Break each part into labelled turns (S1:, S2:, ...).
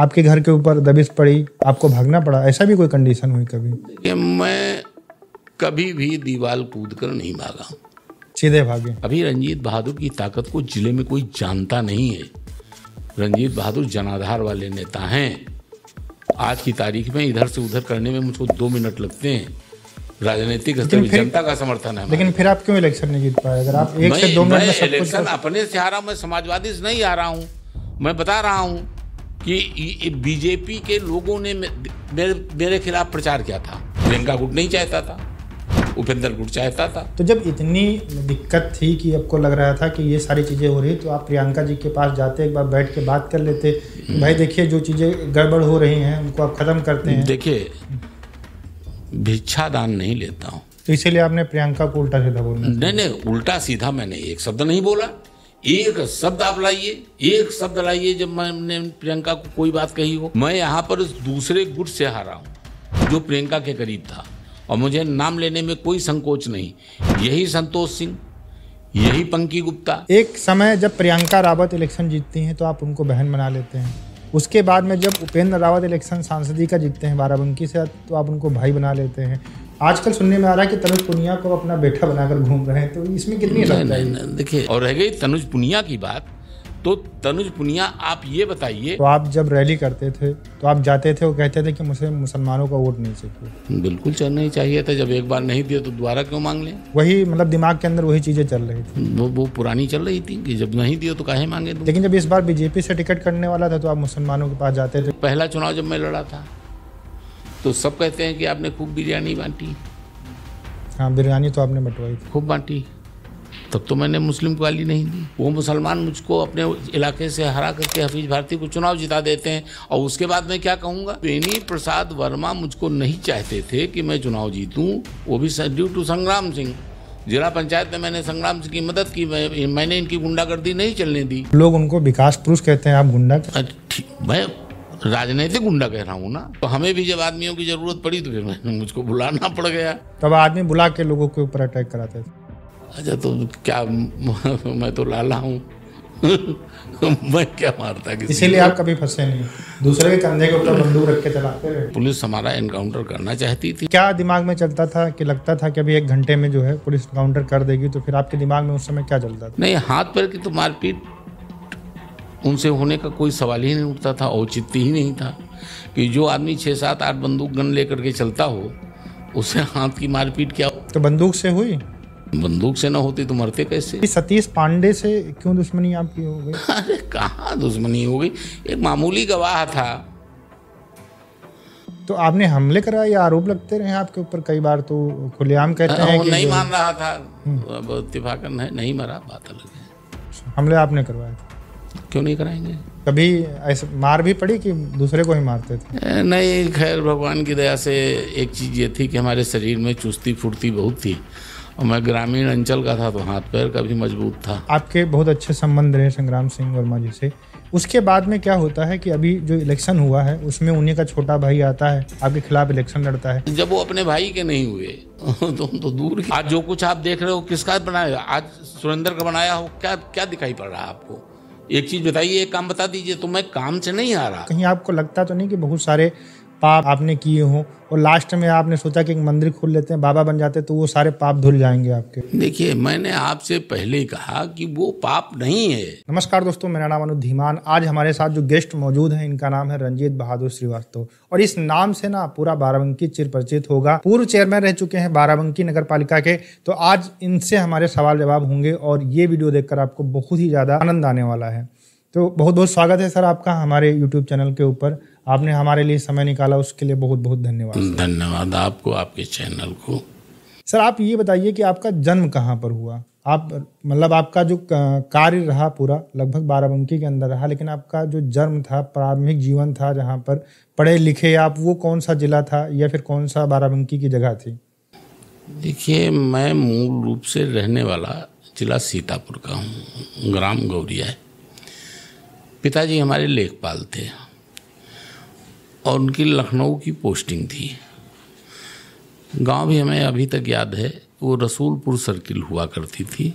S1: आपके घर के ऊपर दबिश पड़ी आपको भागना पड़ा ऐसा भी कोई कंडीशन हुई कभी देखिए
S2: मैं कभी भी दीवार कूद कर नहीं भागा सीधे भागे अभी रंजीत बहादुर की ताकत को जिले में कोई जानता नहीं है रंजीत बहादुर जनाधार वाले नेता हैं आज की तारीख में इधर से उधर करने में मुझको दो मिनट लगते हैं राजनीतिक स्तर जनता का समर्थन है
S1: लेकिन फिर आप क्यों इलेक्शन नहीं जीत पाए अगर आप एक से दो मिनट में इलेक्शन
S2: अपने से हारा मैं समाजवादी से नहीं आ रहा हूँ मैं बता रहा हूँ कि बीजेपी के लोगों ने मेरे मेरे खिलाफ प्रचार किया था प्रियंका गुट नहीं चाहता था उपेंद्र गुट चाहता था
S1: तो जब इतनी दिक्कत थी कि आपको लग रहा था कि ये सारी चीज़ें हो रही तो आप प्रियंका जी के पास जाते एक बार बैठ के बात कर लेते भाई देखिए जो चीज़ें गड़बड़ हो रही हैं उनको आप ख़त्म करते हैं
S2: देखिए दान नहीं लेता हूँ
S1: तो इसीलिए आपने प्रियंका को उल्टा सीधा बोला
S2: नहीं नहीं उल्टा सीधा मैंने एक शब्द नहीं बोला एक शब्द आप लाइए एक शब्द लाइए जब मैंने प्रियंका को कोई बात कही हो मैं यहाँ पर दूसरे गुट से हारा हूँ जो प्रियंका के करीब था और मुझे नाम लेने में कोई संकोच नहीं यही संतोष सिंह यही पंकी गुप्ता
S1: एक समय जब प्रियंका रावत इलेक्शन जीतती हैं तो आप उनको बहन बना लेते हैं उसके बाद में जब उपेंद्र रावत इलेक्शन सांसदी का जीतते हैं बाराबंकी से तो आप उनको भाई बना लेते हैं आजकल सुनने में आ रहा है कि तनुज पुनिया को अपना बेटा बनाकर घूम रहे हैं तो इसमें कितनी नहीं, नहीं, नहीं,
S2: देखिए और रह गई तनुज पुनिया की बात तो तनुज पुनिया आप ये बताइए तो
S1: आप जब रैली करते थे तो आप जाते थे वो कहते थे कि मुझे मुसलमानों का वोट नहीं चाहिए बिल्कुल चल नहीं चाहिए
S2: था जब एक बार नहीं दिया तो दोबारा क्यों मांग लें
S1: वही मतलब दिमाग के अंदर वही चीजें चल रही थी वो वो पुरानी चल रही थी कि जब नहीं दिया तो काहे मांगे लेकिन जब इस बार बीजेपी से टिकट करने वाला था तो आप मुसलमानों के पास जाते थे पहला चुनाव जब मैं लड़ा था
S2: तो सब कहते हैं कि आपने खूब बिरयानी बांटी
S1: हाँ बिरयानी तो आपने बंटवाई खूब बांटी
S2: तब तो मैंने मुस्लिम को गाली नहीं दी वो मुसलमान मुझको अपने इलाके से हरा करके हफीज भारती को चुनाव जिता देते हैं और उसके बाद मैं क्या कहूँगा बेनी प्रसाद वर्मा मुझको नहीं चाहते थे कि मैं चुनाव जीतूँ वो भी ड्यू टू संग्राम सिंह जिला पंचायत में मैंने संग्राम सिंह की मदद की मैं, मैंने इनकी गुंडागर्दी नहीं चलने दी
S1: लोग उनको विकास पुरुष कहते हैं आप गुंडा
S2: मैं राजनीतिक गुंडा कह रहा हूँ ना तो हमें भी जब आदमियों की जरूरत पड़ी तो फिर मुझको बुलाना पड़ गया
S1: तब आदमी बुला के लोगों के ऊपर अटैक कराते थे
S2: अच्छा तो क्या मैं तो लाला हूँ मैं क्या मारता किसी इसीलिए आप
S1: कभी फंसे नहीं दूसरे के कंधे के ऊपर बंदूक रख के चलाते रहे
S2: पुलिस हमारा एनकाउंटर करना
S1: चाहती थी क्या दिमाग में चलता था कि लगता था कि अभी एक घंटे में जो है पुलिस एनकाउंटर कर देगी तो फिर आपके दिमाग में उस समय क्या चलता था नहीं
S2: हाथ पैर की तो मारपीट उनसे होने का कोई सवाल ही नहीं उठता था औचित्य ही नहीं था कि जो आदमी छः सात आठ बंदूक गन लेकर के चलता हो उसे हाथ की मारपीट क्या तो बंदूक से हुई बंदूक से ना होती तो मरते कैसे
S1: सतीश पांडे से क्यों दुश्मनी आपकी हो गई अरे
S2: कहा दुश्मनी हो गई एक मामूली गवाह था
S1: तो आपने हमले कराए या आरोप लगते रहे आपके ऊपर कई बार तो खुलेआम कहते हैं कि नहीं मान
S2: रहा था हम्म। इतफाकन है नहीं मरा बात अलग है
S1: हमले आपने करवाया था क्यों नहीं कराएंगे कभी ऐसे मार भी पड़ी कि दूसरे को ही मारते थे
S2: नहीं खैर भगवान की दया से एक चीज़ ये थी कि हमारे शरीर में चुस्ती फुर्ती बहुत थी और मैं ग्रामीण अंचल का था तो हाथ पैर का भी मजबूत था
S1: आपके बहुत अच्छे संबंध रहे संग्राम सिंह वर्मा जी से उसके बाद में क्या होता है कि अभी जो इलेक्शन हुआ है उसमें उन्हीं का छोटा भाई आता है आपके खिलाफ इलेक्शन लड़ता है
S2: जब वो अपने भाई के नहीं हुए तो तो दूर आज जो कुछ आप देख रहे हो किसका बनाया आज सुरेंद्र का बनाया हो क्या क्या दिखाई पड़ रहा है आपको एक चीज बताइए एक काम बता दीजिए तो मैं काम से नहीं आ रहा
S1: कहीं आपको लगता तो नहीं कि बहुत सारे पाप आपने किए हों और लास्ट में आपने सोचा कि एक मंदिर खोल लेते हैं बाबा बन जाते तो वो सारे पाप धुल जाएंगे आपके
S2: देखिए मैंने आपसे पहले कहा कि वो
S1: पाप नहीं है नमस्कार दोस्तों मेरा नाम अनु धीमान आज हमारे साथ जो गेस्ट मौजूद हैं इनका नाम है रंजीत बहादुर श्रीवास्तव और इस नाम से ना पूरा बाराबंकी चिर परिचित होगा पूर्व चेयरमैन रह चुके हैं बाराबंकी नगर पालिका के तो आज इनसे हमारे सवाल जवाब होंगे और ये वीडियो देखकर आपको बहुत ही ज्यादा आनंद आने वाला है तो बहुत बहुत स्वागत है सर आपका हमारे यूट्यूब चैनल के ऊपर आपने हमारे लिए समय निकाला उसके लिए बहुत बहुत धन्यवाद
S2: धन्यवाद आपको आपके चैनल को
S1: सर आप ये बताइए कि आपका जन्म कहाँ पर हुआ आप मतलब आपका जो कार्य रहा पूरा लगभग बाराबंकी के अंदर रहा लेकिन आपका जो जन्म था प्रारंभिक जीवन था जहाँ पर पढ़े लिखे आप वो कौन सा जिला था या फिर कौन सा बाराबंकी की जगह थी
S2: देखिए मैं मूल रूप से रहने वाला जिला सीतापुर का हूँ ग्राम गौरिया है पिताजी हमारे लेखपाल थे और उनकी लखनऊ की पोस्टिंग थी गांव भी हमें अभी तक याद है वो रसूलपुर सर्किल हुआ करती थी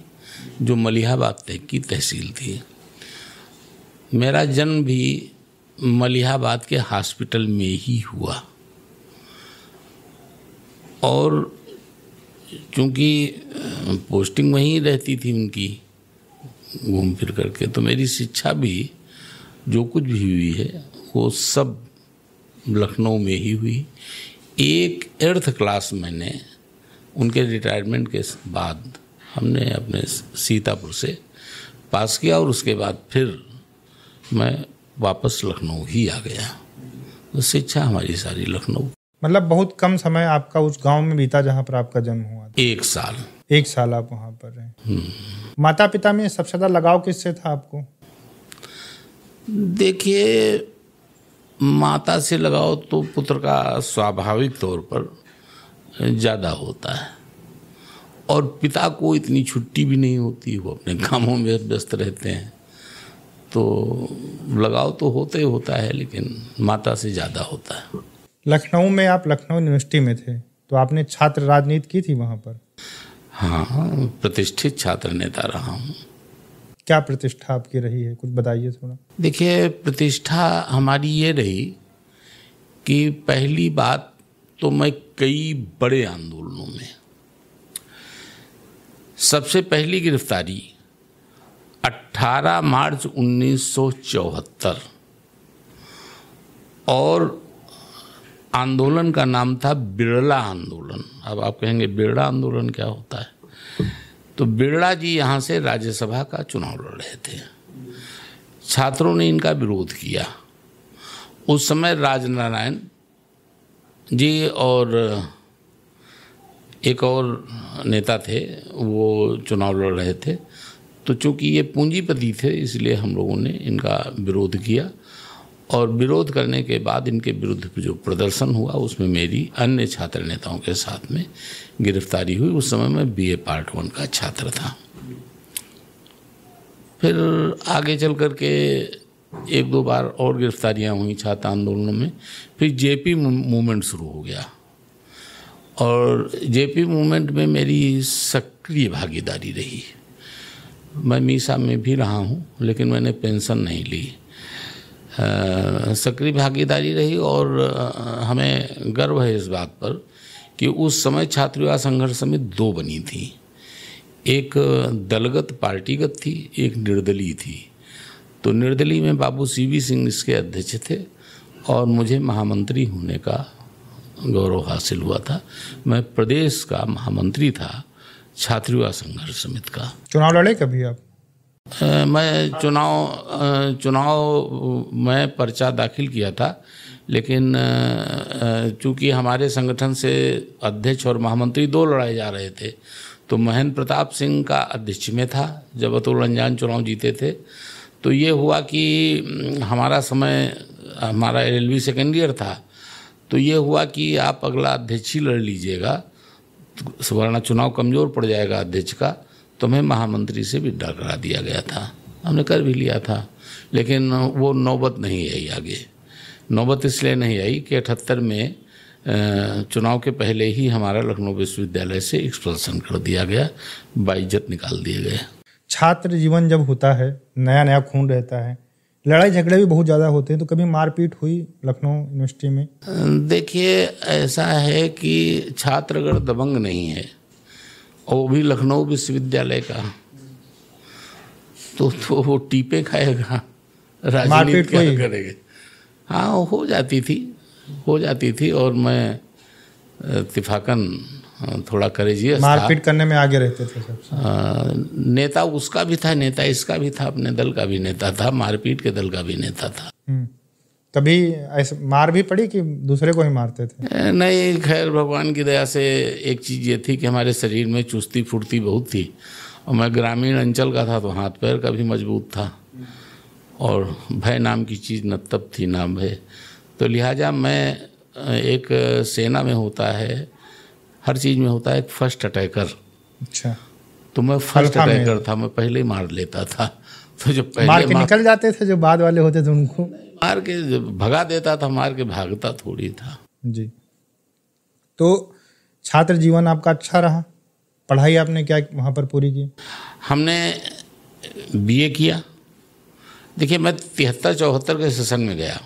S2: जो मलिहाबाद तक की तहसील थी मेरा जन्म भी मलिहाबाद के हॉस्पिटल में ही हुआ और चूँकि पोस्टिंग वहीं रहती थी उनकी घूम फिर करके तो मेरी शिक्षा भी जो कुछ भी हुई है वो सब लखनऊ में ही हुई एक एर्थ क्लास मैंने उनके रिटायरमेंट के बाद हमने अपने सीतापुर से पास किया और उसके बाद फिर मैं वापस लखनऊ ही आ गया तो शिक्षा हमारी सारी लखनऊ
S1: मतलब बहुत कम समय आपका उस गांव में बीता जहां पर आपका जन्म हुआ था। एक साल एक साल आप वहां पर रहे हम्म। माता पिता में सबसे ज्यादा लगाव किससे था आपको देखिए
S2: माता से लगाव तो पुत्र का स्वाभाविक तौर पर ज़्यादा होता है और पिता को इतनी छुट्टी भी नहीं होती वो अपने कामों में व्यस्त रहते हैं तो लगाव तो होते ही होता है लेकिन माता से ज़्यादा होता है
S1: लखनऊ में आप लखनऊ यूनिवर्सिटी में थे तो आपने छात्र राजनीति की थी वहाँ पर
S2: हाँ प्रतिष्ठित छात्र नेता रहा हूँ
S1: क्या प्रतिष्ठा आपकी रही है कुछ बताइए थोड़ा देखिए प्रतिष्ठा हमारी ये
S2: रही कि पहली बात तो मैं कई बड़े आंदोलनों में सबसे पहली गिरफ्तारी 18 मार्च उन्नीस और आंदोलन का नाम था बिरला आंदोलन अब आप कहेंगे बिरला आंदोलन क्या होता है तो बिरला जी यहाँ से राज्यसभा का चुनाव लड़ रहे थे छात्रों ने इनका विरोध किया उस समय राजनारायण जी और एक और नेता थे वो चुनाव लड़ रहे थे तो चूंकि ये पूंजीपति थे इसलिए हम लोगों ने इनका विरोध किया और विरोध करने के बाद इनके विरुद्ध जो प्रदर्शन हुआ उसमें मेरी अन्य छात्र नेताओं के साथ में गिरफ्तारी हुई उस समय मैं बीए पार्ट वन का छात्र था फिर आगे चल कर के एक दो बार और गिरफ्तारियां हुई छात्र आंदोलन में फिर जेपी मूवमेंट शुरू हो गया और जेपी मूवमेंट में मेरी सक्रिय भागीदारी रही मैं मीसा में भी रहा हूँ लेकिन मैंने पेंशन नहीं ली सक्रिय भागीदारी रही और हमें गर्व है इस बात पर कि उस समय छात्रवास संघर्ष समित दो बनी थी एक दलगत पार्टीगत थी एक निर्दलीय थी तो निर्दलीय में बाबू सी सिंह इसके अध्यक्ष थे और मुझे महामंत्री होने का गौरव हासिल हुआ था मैं प्रदेश का महामंत्री था छात्रवास संघर्ष समिति का
S1: चुनाव लड़े कभी आप
S2: मैं चुनाव चुनाव में पर्चा दाखिल किया था लेकिन चूंकि हमारे संगठन से अध्यक्ष और महामंत्री दो लड़ाए जा रहे थे तो महेंद्र प्रताप सिंह का अध्यक्ष में था जब अतुल रंजान चुनाव जीते थे तो ये हुआ कि हमारा समय हमारा एल सेकेंड ईयर था तो ये हुआ कि आप अगला अध्यक्ष ही लड़ लीजिएगा तो वरना चुनाव कमज़ोर पड़ जाएगा अध्यक्ष का तुम्हें महामंत्री से भी डरा दिया गया था हमने कर भी लिया था लेकिन वो नौबत नहीं आई आगे नौबत इसलिए नहीं आई कि अठहत्तर में चुनाव के पहले ही हमारा लखनऊ विश्वविद्यालय से एक्सपल्सन कर दिया गया बाइज्जत निकाल दिए गए
S1: छात्र जीवन जब होता है नया नया खून रहता है लड़ाई झगड़े भी बहुत ज़्यादा होते हैं तो कभी मारपीट हुई लखनऊ यूनिवर्सिटी में
S2: देखिए ऐसा है कि छात्र अगर दबंग नहीं है और भी लखनऊ विश्वविद्यालय का तो तो वो टीपे खाएगा राजनीति क्या करेंगे हाँ हो जाती थी हो जाती थी और मैं तिफाकन थोड़ा करेजिए मारपीट
S1: करने में आगे रहते थे सब
S2: नेता उसका भी था नेता इसका भी था अपने दल का भी नेता था मारपीट के दल का भी नेता था
S1: हम्म। कभी ऐसे मार भी पड़ी कि दूसरे को ही मारते थे
S2: नहीं खैर भगवान की दया से एक चीज़ ये थी कि हमारे शरीर में चुस्ती फुर्ती बहुत थी और मैं ग्रामीण अंचल का था तो हाथ पैर का भी मजबूत था और भय नाम की चीज़ न तब थी नाम भय तो लिहाजा मैं एक सेना में होता है हर चीज़ में होता है एक फर्स्ट अटैकर अच्छा तो मैं फर्स्ट अटैकर था मैं पहले ही मार लेता था तो जो पहले मार के मार...
S1: निकल जाते थे जो बाद वाले होते थे उनको
S2: मार के भगा देता था मार के भागता थोड़ी था
S1: जी तो छात्र जीवन आपका अच्छा रहा पढ़ाई आपने क्या वहाँ पर पूरी की हमने
S2: बीए किया देखिए मैं तिहत्तर चौहत्तर के सेशन में गया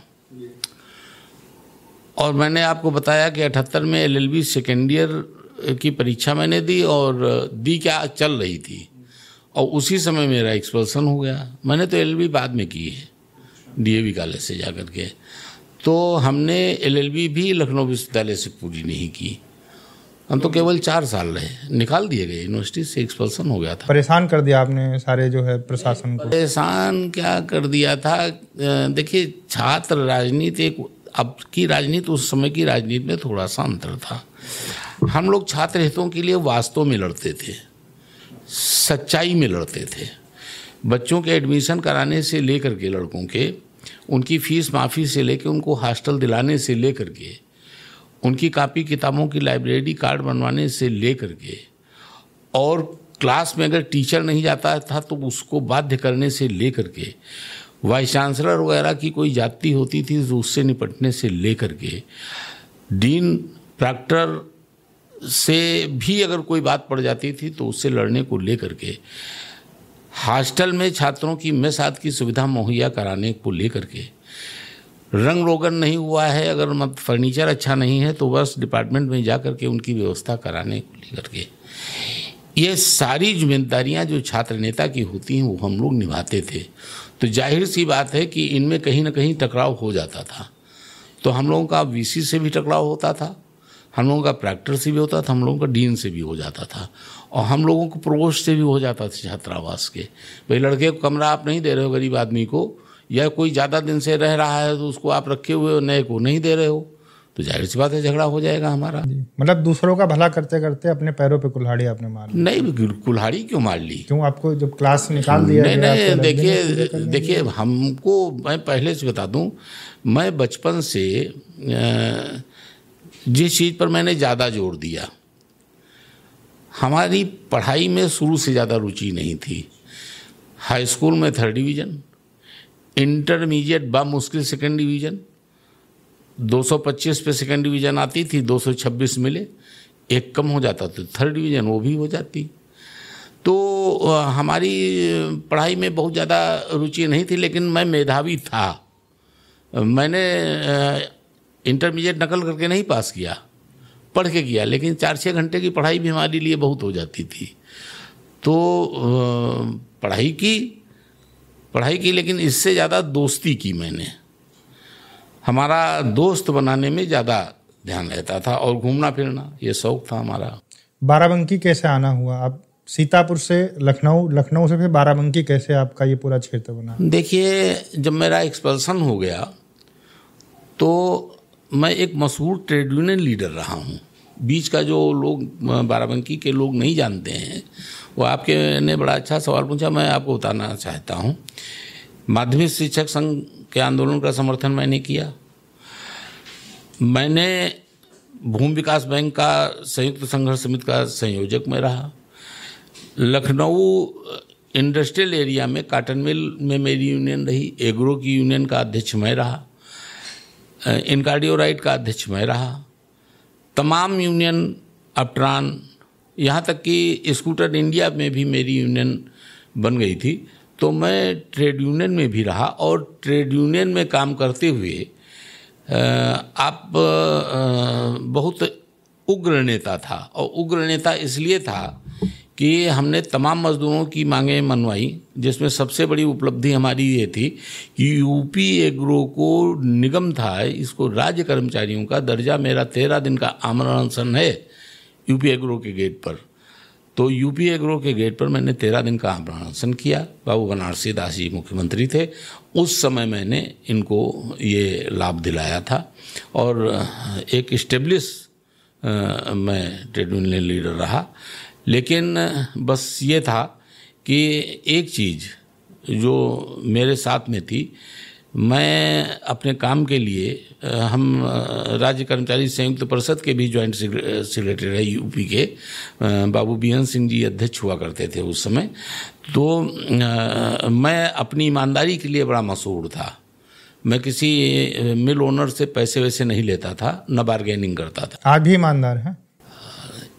S2: और मैंने आपको बताया कि अठहत्तर में L L B second year की परीक्षा मैंने दी और दी क्या चल रही थी और उसी समय मेरा एक्सपल्सन हो गया मैंने तो एल बाद में की है डीएवी कॉलेज से जा कर के तो हमने एलएलबी भी लखनऊ विश्वविद्यालय से पूरी नहीं की हम तो केवल चार साल रहे निकाल दिए गए यूनिवर्सिटी से एक्सपल्सन हो गया था
S1: परेशान कर दिया आपने सारे जो है प्रशासन को परेशान
S2: क्या कर दिया था देखिए छात्र राजनीति एक अब की राजनीति उस समय की राजनीति में थोड़ा सा अंतर था हम लोग छात्र हितों के लिए वास्तव में लड़ते थे सच्चाई में लड़ते थे बच्चों के एडमिशन कराने से लेकर के लड़कों के उनकी फ़ीस माफ़ी से लेकर उनको हॉस्टल दिलाने से लेकर के उनकी कापी किताबों की लाइब्रेरी कार्ड बनवाने से लेकर के और क्लास में अगर टीचर नहीं जाता था तो उसको बाध्य करने से लेकर के वाइस चांसलर वगैरह की कोई जाति होती थी तो उससे निपटने से लेकर के डीन प्रैक्टर से भी अगर कोई बात पड़ जाती थी तो उससे लड़ने को लेकर के हॉस्टल में छात्रों की मेस आद की सुविधा मुहैया कराने को लेकर के रंग रोगन नहीं हुआ है अगर मत फर्नीचर अच्छा नहीं है तो बस डिपार्टमेंट में जा कर के उनकी व्यवस्था कराने को लेकर के ये सारी जिम्मेदारियां जो छात्र नेता की होती हैं वो हम लोग निभाते थे तो जाहिर सी बात है कि इनमें कहीं ना कहीं टकराव हो जाता था तो हम लोगों का वीसी से भी टकराव होता था हम लोगों का प्रैक्टर से भी होता था हम लोगों का डीन से भी हो जाता था और हम लोगों को प्रोवोस्ट से भी हो जाता था छात्रावास के भाई लड़के को कमरा आप नहीं दे रहे हो गरीब आदमी को या कोई ज़्यादा दिन से रह रहा है तो उसको आप रखे हुए हो नए को नहीं दे रहे हो तो जाहिर सी बात है झगड़ा हो जाएगा हमारा
S1: मतलब दूसरों का भला करते करते अपने पैरों पे कुल्हाड़ी आपने मार
S2: ली नहीं कुल्हाड़ी क्यों मार ली क्यों आपको जब क्लास निकाल दिया नहीं नहीं देखिए देखिए हमको मैं पहले से बता दूं मैं बचपन से आ, जिस चीज़ पर मैंने ज़्यादा जोर दिया हमारी पढ़ाई में शुरू से ज़्यादा रुचि नहीं थी हाई स्कूल में थर्ड डिवीज़न इंटरमीडिएट मुश्किल सेकेंड डिवीज़न 225 पे सेकेंड डिवीज़न आती थी 226 मिले एक कम हो जाता तो थर्ड डिवीज़न वो भी हो जाती तो हमारी पढ़ाई में बहुत ज़्यादा रुचि नहीं थी लेकिन मैं मेधावी था मैंने इंटरमीडिएट नकल करके नहीं पास किया पढ़ के किया लेकिन चार छः घंटे की पढ़ाई भी हमारे लिए बहुत हो जाती थी तो पढ़ाई की पढ़ाई की लेकिन इससे ज़्यादा दोस्ती की मैंने हमारा दोस्त बनाने में ज़्यादा ध्यान रहता था और घूमना फिरना ये शौक था हमारा
S1: बाराबंकी कैसे आना हुआ आप सीतापुर से लखनऊ लखनऊ से फिर बाराबंकी कैसे आपका ये पूरा क्षेत्र बना
S2: देखिए जब मेरा एक्सपल्सन हो गया तो मैं एक मशहूर ट्रेड यूनियन लीडर रहा हूँ बीच का जो लोग बाराबंकी के लोग नहीं जानते हैं वो आपके ने बड़ा अच्छा सवाल पूछा मैं आपको बताना चाहता हूँ माध्यमिक शिक्षक संघ के आंदोलन का समर्थन मैंने किया मैंने भूमि विकास बैंक का संयुक्त संघर्ष समिति का संयोजक में रहा लखनऊ इंडस्ट्रियल एरिया में काटन मिल में मेरी यूनियन रही एग्रो की यूनियन का अध्यक्ष मैं रहा इनकार्डियोराइट का अध्यक्ष मैं रहा तमाम यूनियन अपट्रान यहाँ तक कि स्कूटर इंडिया में भी मेरी यूनियन बन गई थी तो मैं ट्रेड यूनियन में भी रहा और ट्रेड यूनियन में काम करते हुए आप बहुत उग्र नेता था और उग्र नेता इसलिए था कि हमने तमाम मजदूरों की मांगें मनवाई जिसमें सबसे बड़ी उपलब्धि हमारी ये थी कि यूपी एग्रो को निगम था इसको राज्य कर्मचारियों का दर्जा मेरा तेरह दिन का आमरणसन है यूपी एग्रो के गेट पर तो यूपी एग्रो के गेट पर मैंने तेरह दिन का आमरणसन किया बाबू बनारसी दास जी मुख्यमंत्री थे उस समय मैंने इनको ये लाभ दिलाया था और एक स्टेब्लिश मैं ट्रेड यूनियन लीडर रहा लेकिन बस ये था कि एक चीज़ जो मेरे साथ में थी मैं अपने काम के लिए हम राज्य कर्मचारी संयुक्त परिषद के भी जॉइंट सेक्रेटरी रहे यूपी के बाबू बिहन सिंह जी अध्यक्ष हुआ करते थे उस समय तो मैं अपनी ईमानदारी के लिए बड़ा मशहूर था मैं किसी मिल ओनर से पैसे वैसे नहीं लेता था न बार्गेनिंग करता
S1: था आज भी ईमानदार हैं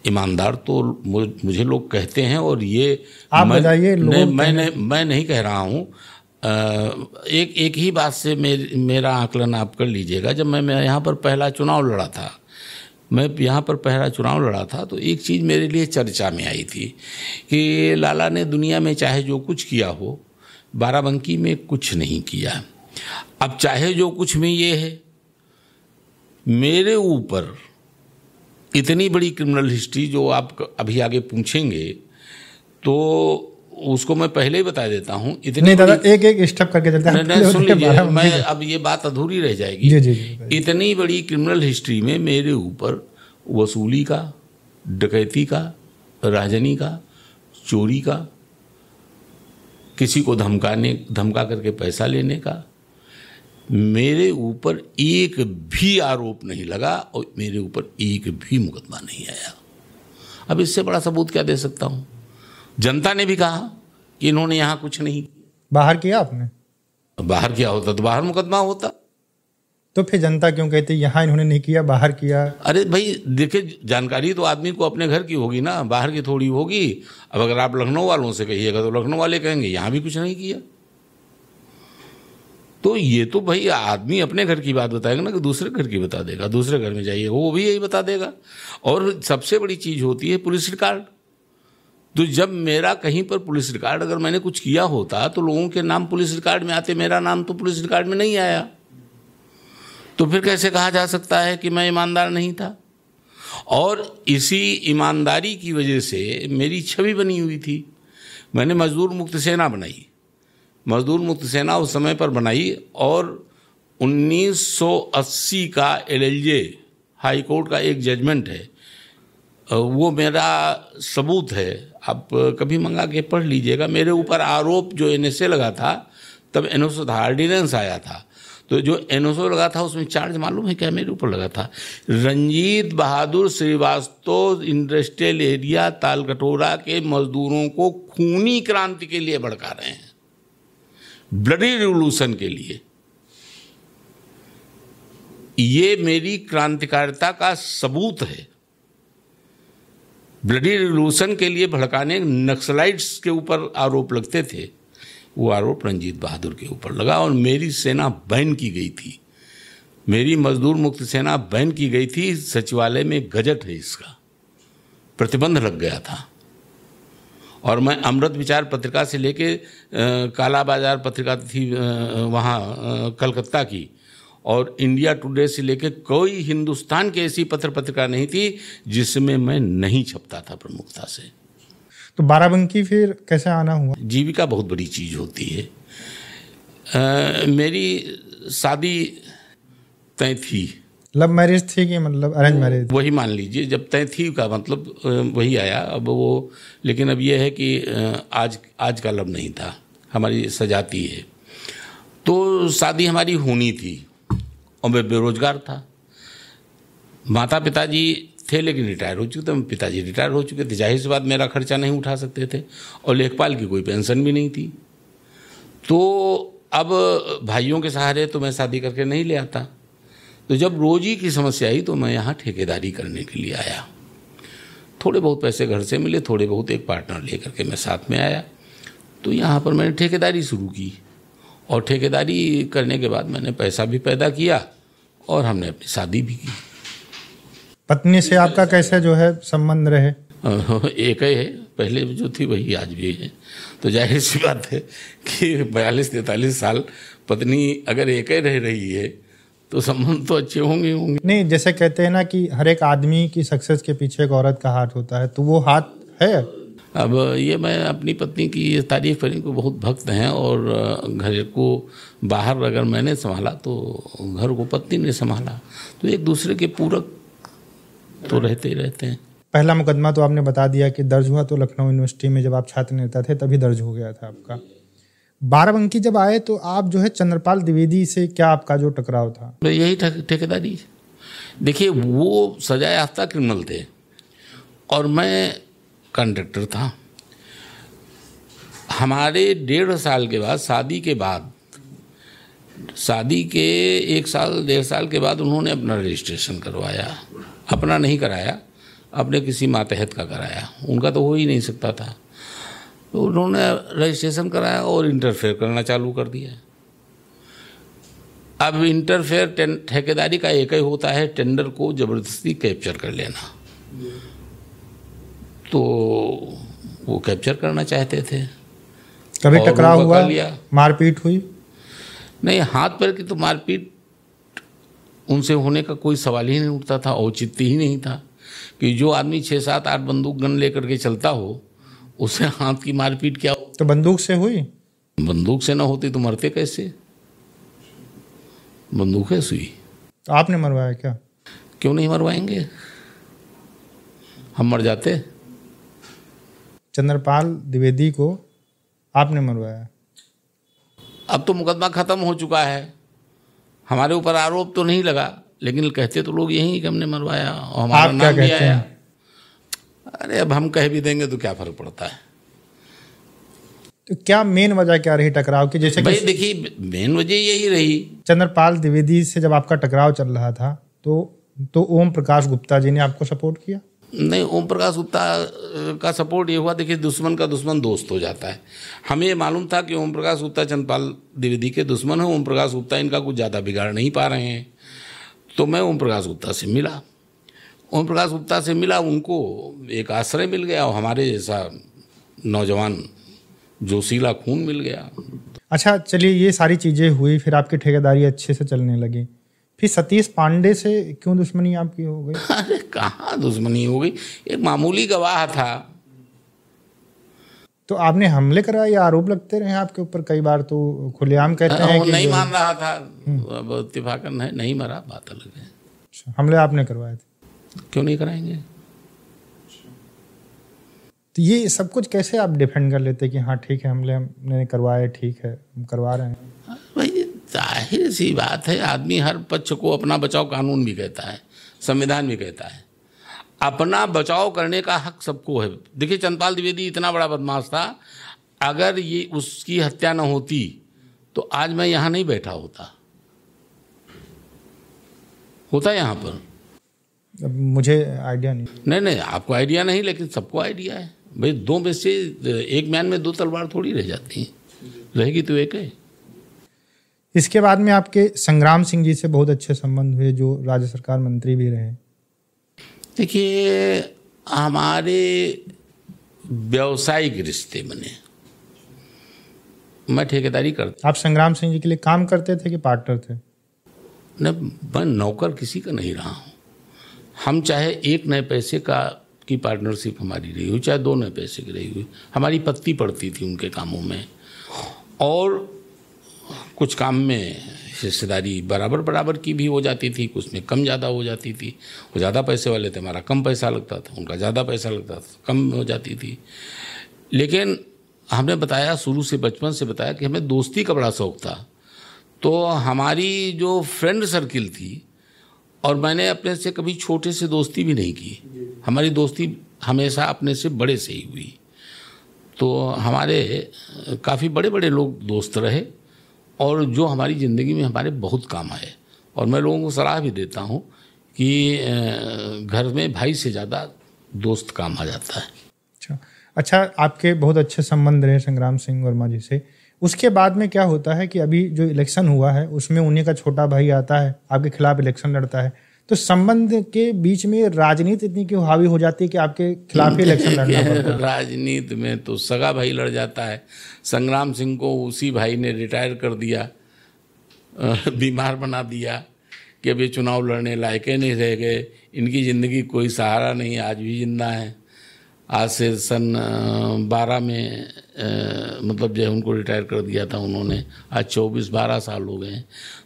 S2: ईमानदार तो मुझे लोग कहते हैं और ये आप मैं, बताइए नहीं मैं मैं नहीं कह रहा हूँ एक एक ही बात से मेर, मेरा आकलन आप कर लीजिएगा जब मैं मैं यहाँ पर पहला चुनाव लड़ा था मैं यहाँ पर पहला चुनाव लड़ा था तो एक चीज़ मेरे लिए चर्चा में आई थी कि लाला ने दुनिया में चाहे जो कुछ किया हो बाराबंकी में कुछ नहीं किया अब चाहे जो कुछ में ये है मेरे ऊपर इतनी बड़ी क्रिमिनल हिस्ट्री जो आप अभी आगे पूछेंगे तो उसको मैं पहले ही बता देता हूँ इतने दादा
S1: एक एक स्टेप करके चलते हैं नहीं, सुन लीजिए मैं
S2: अब ये बात अधूरी रह जाएगी जी, जी, जी, इतनी बड़ी क्रिमिनल हिस्ट्री में मेरे ऊपर वसूली का डकैती का राजनी का चोरी का किसी को धमकाने धमका करके पैसा लेने का मेरे ऊपर एक भी आरोप नहीं लगा और मेरे ऊपर एक भी मुकदमा नहीं आया
S1: अब इससे बड़ा सबूत क्या दे सकता हूं
S2: जनता ने भी कहा कि इन्होंने यहाँ कुछ नहीं
S1: बाहर किया आपने
S2: बाहर किया होता तो बाहर मुकदमा होता
S1: तो फिर जनता क्यों कहती यहां इन्होंने नहीं किया बाहर किया
S2: अरे भाई देखिए जानकारी तो आदमी को अपने घर की होगी ना बाहर की थोड़ी होगी अब अगर आप लखनऊ वालों से कहिएगा तो लखनऊ वाले कहेंगे यहां भी कुछ नहीं किया तो ये तो भाई आदमी अपने घर की बात बताएगा ना कि दूसरे घर की बता देगा दूसरे घर में जाइए वो भी यही बता देगा और सबसे बड़ी चीज़ होती है पुलिस रिकॉर्ड तो जब मेरा कहीं पर पुलिस रिकॉर्ड अगर मैंने कुछ किया होता तो लोगों के नाम पुलिस रिकॉर्ड में आते मेरा नाम तो पुलिस रिकॉर्ड में नहीं आया तो फिर कैसे कहा जा सकता है कि मैं ईमानदार नहीं था और इसी ईमानदारी की वजह से मेरी छवि बनी हुई थी मैंने मजदूर मुक्त सेना बनाई मजदूर मुक्त सेना उस समय पर बनाई और 1980 का एल एल हाई कोर्ट का एक जजमेंट है वो मेरा सबूत है आप कभी मंगा के पढ़ लीजिएगा मेरे ऊपर आरोप जो एन लगा था तब एन था ऑर्डिनेंस आया था तो जो एन लगा था उसमें चार्ज मालूम है क्या मेरे ऊपर लगा था रंजीत बहादुर श्रीवास्तव इंडस्ट्रियल एरिया तालकटोरा के मजदूरों को खूनी क्रांति के लिए भड़का रहे हैं ब्लडी रिवोल्यूशन के लिए ये मेरी क्रांतिकारिता का सबूत है ब्लडी रिवोल्यूशन के लिए भड़काने नक्सलाइट्स के ऊपर आरोप लगते थे वो आरोप रंजीत बहादुर के ऊपर लगा और मेरी सेना बैन की गई थी मेरी मजदूर मुक्त सेना बैन की गई थी सचिवालय में गजट है इसका प्रतिबंध लग गया था और मैं अमृत विचार पत्रिका से लेके काला बाजार पत्रिका थी वहाँ कलकत्ता की और इंडिया टुडे से लेके कोई हिंदुस्तान की ऐसी पत्र पत्रिका नहीं थी जिसमें मैं नहीं छपता था प्रमुखता से
S1: तो बाराबंकी फिर कैसे आना हुआ जीविका बहुत बड़ी चीज़ होती
S2: है आ, मेरी शादी तय थी
S1: लव मैरिज थी कि मतलब अरेंज मैरिज
S2: वही मान लीजिए जब तय थी का मतलब वही आया अब वो लेकिन अब यह है कि आज आज का लव नहीं था हमारी सजाती है तो शादी हमारी होनी थी और मैं बेरोजगार था माता पिताजी थे लेकिन रिटायर हो चुके थे पिताजी रिटायर हो चुके थे जाहिर सी बात मेरा खर्चा नहीं उठा सकते थे और लेखपाल की कोई पेंशन भी नहीं थी तो अब भाइयों के सहारे तो मैं शादी करके नहीं ले आता तो जब रोजी की समस्या आई तो मैं यहाँ ठेकेदारी करने के लिए आया थोड़े बहुत पैसे घर से मिले थोड़े बहुत एक पार्टनर ले करके मैं साथ में आया तो यहाँ पर मैंने ठेकेदारी शुरू की और ठेकेदारी करने के बाद मैंने पैसा भी पैदा किया और हमने अपनी शादी भी की
S1: पत्नी से आपका कैसे जो है संबंध रहे
S2: एक ही है पहले जो थी वही आज भी है तो जाहिर सी बात है कि बयालीस तैतालीस साल पत्नी अगर एक ही रह रही है तो संबंध तो अच्छे
S1: होंगे होंगे नहीं जैसे कहते हैं ना कि हर एक आदमी की सक्सेस के पीछे एक औरत का हाथ होता है तो वो हाथ है
S2: अब ये मैं अपनी पत्नी की ये तारीफ करने को बहुत भक्त हैं और घर को बाहर अगर मैंने संभाला तो घर को पत्नी ने संभाला तो एक दूसरे के पूरक तो रहते ही रहते हैं
S1: पहला मुकदमा तो आपने बता दिया कि दर्ज हुआ तो लखनऊ यूनिवर्सिटी में जब आप छात्र नेता थे तभी दर्ज हो गया था आपका बाराबंकी जब आए तो आप जो है चंद्रपाल द्विवेदी से क्या आपका जो टकराव था तो यही ठेकेदारी
S2: देखिए वो सजा याफ्ता क्रिमिनल थे और मैं कंडक्टर था हमारे डेढ़ साल के बाद शादी के बाद शादी के एक साल डेढ़ साल के बाद उन्होंने अपना रजिस्ट्रेशन करवाया अपना नहीं कराया अपने किसी मातहत का कराया उनका तो हो ही नहीं सकता था तो उन्होंने रजिस्ट्रेशन कराया और इंटरफेयर करना चालू कर दिया अब इंटरफेयर ठेकेदारी का एक ही होता है टेंडर को ज़बरदस्ती कैप्चर कर लेना तो वो कैप्चर करना चाहते थे कभी टकराव हुआ लिया मारपीट हुई नहीं हाथ पैर की तो मारपीट उनसे होने का कोई सवाल ही नहीं उठता था औचित्य ही नहीं था कि जो आदमी छः सात आठ बंदूक गन लेकर के चलता हो उसे हाथ की मारपीट क्या हो तो बंदूक से हुई बंदूक से ना होती तो मरते कैसे बंदूक है सुई तो आपने
S1: मरवाया क्या क्यों नहीं मरवाएंगे हम मर जाते चंद्रपाल द्विवेदी को आपने मरवाया
S2: अब तो मुकदमा ख़त्म हो चुका है हमारे ऊपर आरोप तो नहीं लगा लेकिन कहते तो लोग यही कि हमने मरवाया और हमारा नाम भी आया अरे अब हम कह भी देंगे तो क्या फर्क पड़ता है
S1: तो क्या मेन वजह क्या रही टकराव की जैसे भाई
S2: देखिए मेन वजह
S1: यही रही चंद्रपाल द्विवेदी से जब आपका टकराव चल रहा था तो तो ओम प्रकाश गुप्ता जी ने आपको सपोर्ट किया
S2: नहीं ओम प्रकाश गुप्ता का सपोर्ट ये हुआ देखिए दुश्मन का दुश्मन दोस्त हो जाता है हमें ये मालूम था कि ओम प्रकाश गुप्ता चंद्रपाल द्विवेदी के दुश्मन हैं ओम प्रकाश गुप्ता इनका कुछ ज़्यादा बिगाड़ नहीं पा रहे हैं तो मैं ओम प्रकाश गुप्ता से मिला ओम प्रकाश गुप्ता से मिला उनको एक आश्रय मिल गया और हमारे जैसा नौजवान जोशीला खून मिल गया
S1: अच्छा चलिए ये सारी चीज़ें हुई फिर आपकी ठेकेदारी अच्छे से चलने लगी फिर सतीश पांडे से क्यों दुश्मनी आपकी हो गई अरे
S2: कहाँ दुश्मनी हो गई एक मामूली गवाह था
S1: तो आपने हमले कराए या आरोप लगते रहे आपके ऊपर कई बार तो खुलेआम कहते हैं कि नहीं मान
S2: रहा था हम्म। अब इतफाकन है नहीं मरा बात अलग है
S1: अच्छा, हमले आपने करवाए थे क्यों नहीं कराएंगे तो ये सब कुछ कैसे आप डिफेंड कर लेते कि हाँ ठीक है हमले हमने करवाए ठीक है हम करवा रहे हैं हाँ,
S2: भाई जाहिर सी बात है आदमी हर पक्ष को अपना बचाव कानून भी कहता है संविधान भी कहता है अपना बचाव करने का हक सबको है देखिए चंदपाल द्विवेदी इतना बड़ा बदमाश था अगर ये उसकी हत्या न होती तो आज मैं यहाँ नहीं बैठा होता होता यहाँ पर
S1: अब मुझे आइडिया नहीं
S2: नहीं नहीं आपको आइडिया नहीं लेकिन सबको आइडिया है भाई दो में से एक मैन में दो तलवार थोड़ी रह जाती है रहेगी तो एक है
S1: इसके बाद में आपके संग्राम सिंह जी से बहुत अच्छे संबंध हुए जो राज्य सरकार मंत्री भी रहे
S2: देखिए हमारे व्यावसायिक रिश्ते बने मैं ठेकेदारी करता
S1: आप संग्राम सिंह जी के लिए काम करते थे कि पार्टनर थे मैं
S2: नौकर किसी का नहीं रहा हूँ हम चाहे एक नए पैसे का की पार्टनरशिप हमारी रही हो चाहे दो नए पैसे की रही हुई हमारी पत्ती पड़ती थी उनके कामों में और कुछ काम में हिस्सेदारी बराबर बराबर की भी हो जाती थी कुछ में कम ज़्यादा हो जाती थी वो ज़्यादा पैसे वाले थे हमारा कम पैसा लगता था उनका ज़्यादा पैसा लगता था कम हो जाती थी लेकिन हमने बताया शुरू से बचपन से बताया कि हमें दोस्ती का बड़ा शौक था तो हमारी जो फ्रेंड सर्किल थी और मैंने अपने से कभी छोटे से दोस्ती भी नहीं की हमारी दोस्ती हमेशा अपने से बड़े से ही हुई तो हमारे काफ़ी बड़े बड़े लोग दोस्त रहे और जो हमारी ज़िंदगी में हमारे बहुत काम आए और मैं लोगों को सलाह भी देता हूँ कि घर में भाई से ज़्यादा दोस्त काम आ जाता है
S1: अच्छा अच्छा आपके बहुत अच्छे संबंध रहे संग्राम सिंह वर्मा जी से उसके बाद में क्या होता है कि अभी जो इलेक्शन हुआ है उसमें उन्हीं का छोटा भाई आता है आपके खिलाफ इलेक्शन लड़ता है तो संबंध के बीच में राजनीति इतनी क्यों हावी हो जाती है कि आपके खिलाफ ही इलेक्शन लड़ना पड़ता
S2: राजनीति में तो सगा भाई लड़ जाता है संग्राम सिंह को उसी भाई ने रिटायर कर दिया बीमार बना दिया कि अभी चुनाव लड़ने लायक नहीं रह गए इनकी ज़िंदगी कोई सहारा नहीं आज भी जिंदा है आज से सन बारह में आ, मतलब जो है उनको रिटायर कर दिया था उन्होंने आज चौबीस बारह साल हो गए हैं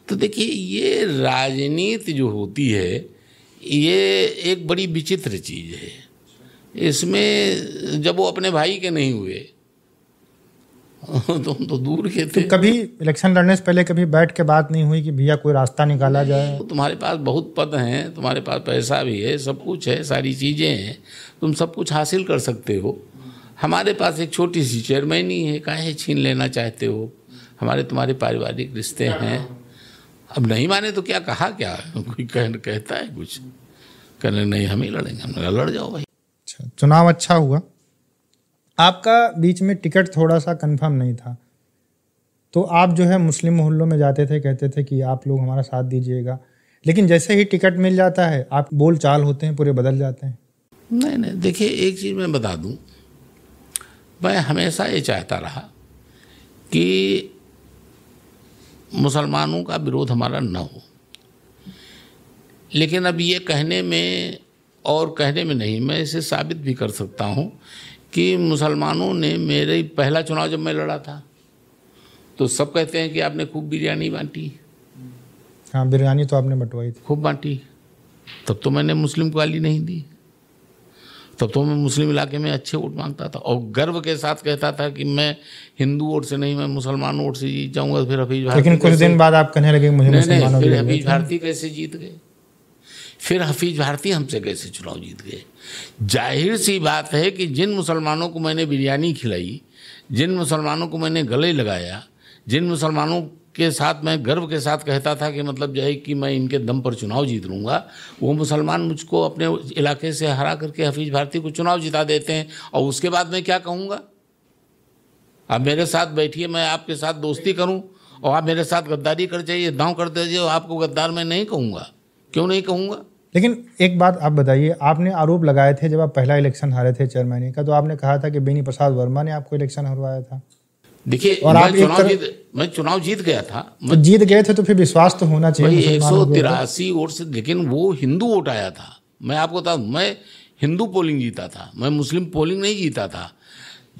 S2: तो देखिए ये राजनीति जो होती है ये एक बड़ी विचित्र चीज़ है इसमें जब वो अपने भाई के नहीं हुए तो हम तो दूर के तो थे तो कभी
S1: इलेक्शन लड़ने से पहले कभी बैठ के बात नहीं हुई कि भैया कोई रास्ता निकाला जाए
S2: तुम्हारे पास बहुत पद हैं तुम्हारे पास पैसा भी है सब कुछ है सारी चीज़ें हैं तुम सब कुछ हासिल कर सकते हो हमारे पास एक छोटी सी चेयरमैनी है काहे छीन लेना चाहते हो हमारे तुम्हारे पारिवारिक रिश्ते हैं अब नहीं माने तो क्या कहा क्या कोई कह, कहता है कुछ कहने नहीं हम ही लड़ेंगे हम लड़ जाओ भाई अच्छा,
S1: चुनाव अच्छा हुआ आपका बीच में टिकट थोड़ा सा कंफर्म नहीं था तो आप जो है मुस्लिम मोहल्लों में जाते थे कहते थे कि आप लोग हमारा साथ दीजिएगा लेकिन जैसे ही टिकट मिल जाता है आप बोल चाल होते हैं पूरे बदल जाते हैं
S2: नहीं नहीं देखिए एक चीज़ मैं बता दूं मैं हमेशा ये चाहता रहा कि मुसलमानों का विरोध हमारा न हो लेकिन अब ये कहने में और कहने में नहीं मैं इसे साबित भी कर सकता हूँ कि मुसलमानों ने मेरे पहला चुनाव जब मैं लड़ा था तो सब कहते हैं कि आपने खूब बिरयानी बांटी
S1: हाँ बिरयानी तो आपने बंटवाई थी खूब बांटी
S2: तब तो मैंने मुस्लिम को गाली नहीं दी तब तो मैं मुस्लिम इलाके में अच्छे वोट मांगता था और गर्व के साथ कहता था कि मैं हिंदू वोट से नहीं मैं मुसलमान वोट से जीत जाऊंगा फिर हफीज भारती लेकिन कुछ दिन बाद आप
S1: कहने लगे मुझे नहीं, नहीं, फिर हफीज भारती
S2: कैसे जीत गए फिर हफीज भारती हमसे कैसे चुनाव जीत गए जाहिर सी बात है कि जिन मुसलमानों को मैंने बिरयानी खिलाई जिन मुसलमानों को मैंने गले लगाया जिन मुसलमानों के साथ मैं गर्व के साथ कहता था कि मतलब जो है कि मैं इनके दम पर चुनाव जीत लूँगा वो मुसलमान मुझको अपने इलाके से हरा करके हफीज भारती को चुनाव जिता देते हैं और उसके बाद मैं क्या कहूँगा आप मेरे साथ बैठिए मैं आपके साथ दोस्ती करूँ और आप मेरे साथ गद्दारी कर जाइए दाँव कर दीजिए आपको गद्दार मैं नहीं कहूँगा क्यों नहीं कहूँगा
S1: लेकिन एक बात आप बताइए आपने आरोप लगाए थे जब आप पहला इलेक्शन हारे थे चेयरमैन का तो आपने कहा था कि बेनी प्रसाद वर्मा ने आपको इलेक्शन हरवाया था देखिए और आप चुनाव कर...
S2: जीत मैं चुनाव जीत गया था तो मैं... तो
S1: जीत गए थे तो फिर विश्वास तो होना चाहिए एक सौ तिरासी
S2: वोट से लेकिन वो हिंदू वोट आया था मैं आपको बता मैं हिंदू पोलिंग जीता था मैं मुस्लिम पोलिंग नहीं जीता था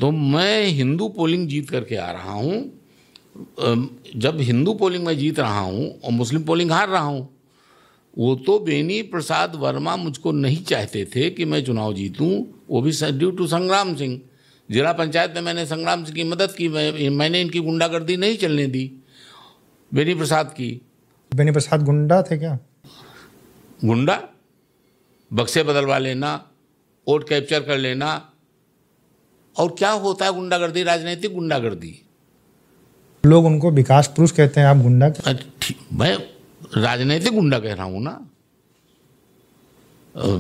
S2: तो मैं हिंदू पोलिंग जीत करके आ रहा हूँ जब हिंदू पोलिंग में जीत रहा हूँ और मुस्लिम पोलिंग हार रहा हूँ वो तो बेनी प्रसाद वर्मा मुझको नहीं चाहते थे कि मैं चुनाव जीतूं वो भी ड्यू टू संग्राम सिंह जिला पंचायत में मैंने संग्राम सिंह की मदद की मैं, मैंने इनकी गुंडागर्दी नहीं चलने दी बेनी प्रसाद की
S1: बेनी प्रसाद गुंडा थे क्या
S2: गुंडा बक्से बदलवा लेना वोट कैप्चर कर लेना और क्या होता है गुंडागर्दी राजनीतिक गुंडागर्दी
S1: लोग उनको विकास पुरुष कहते हैं आप गुंडा
S2: मैं राजनीतिक गुंडा कह रहा हूं ना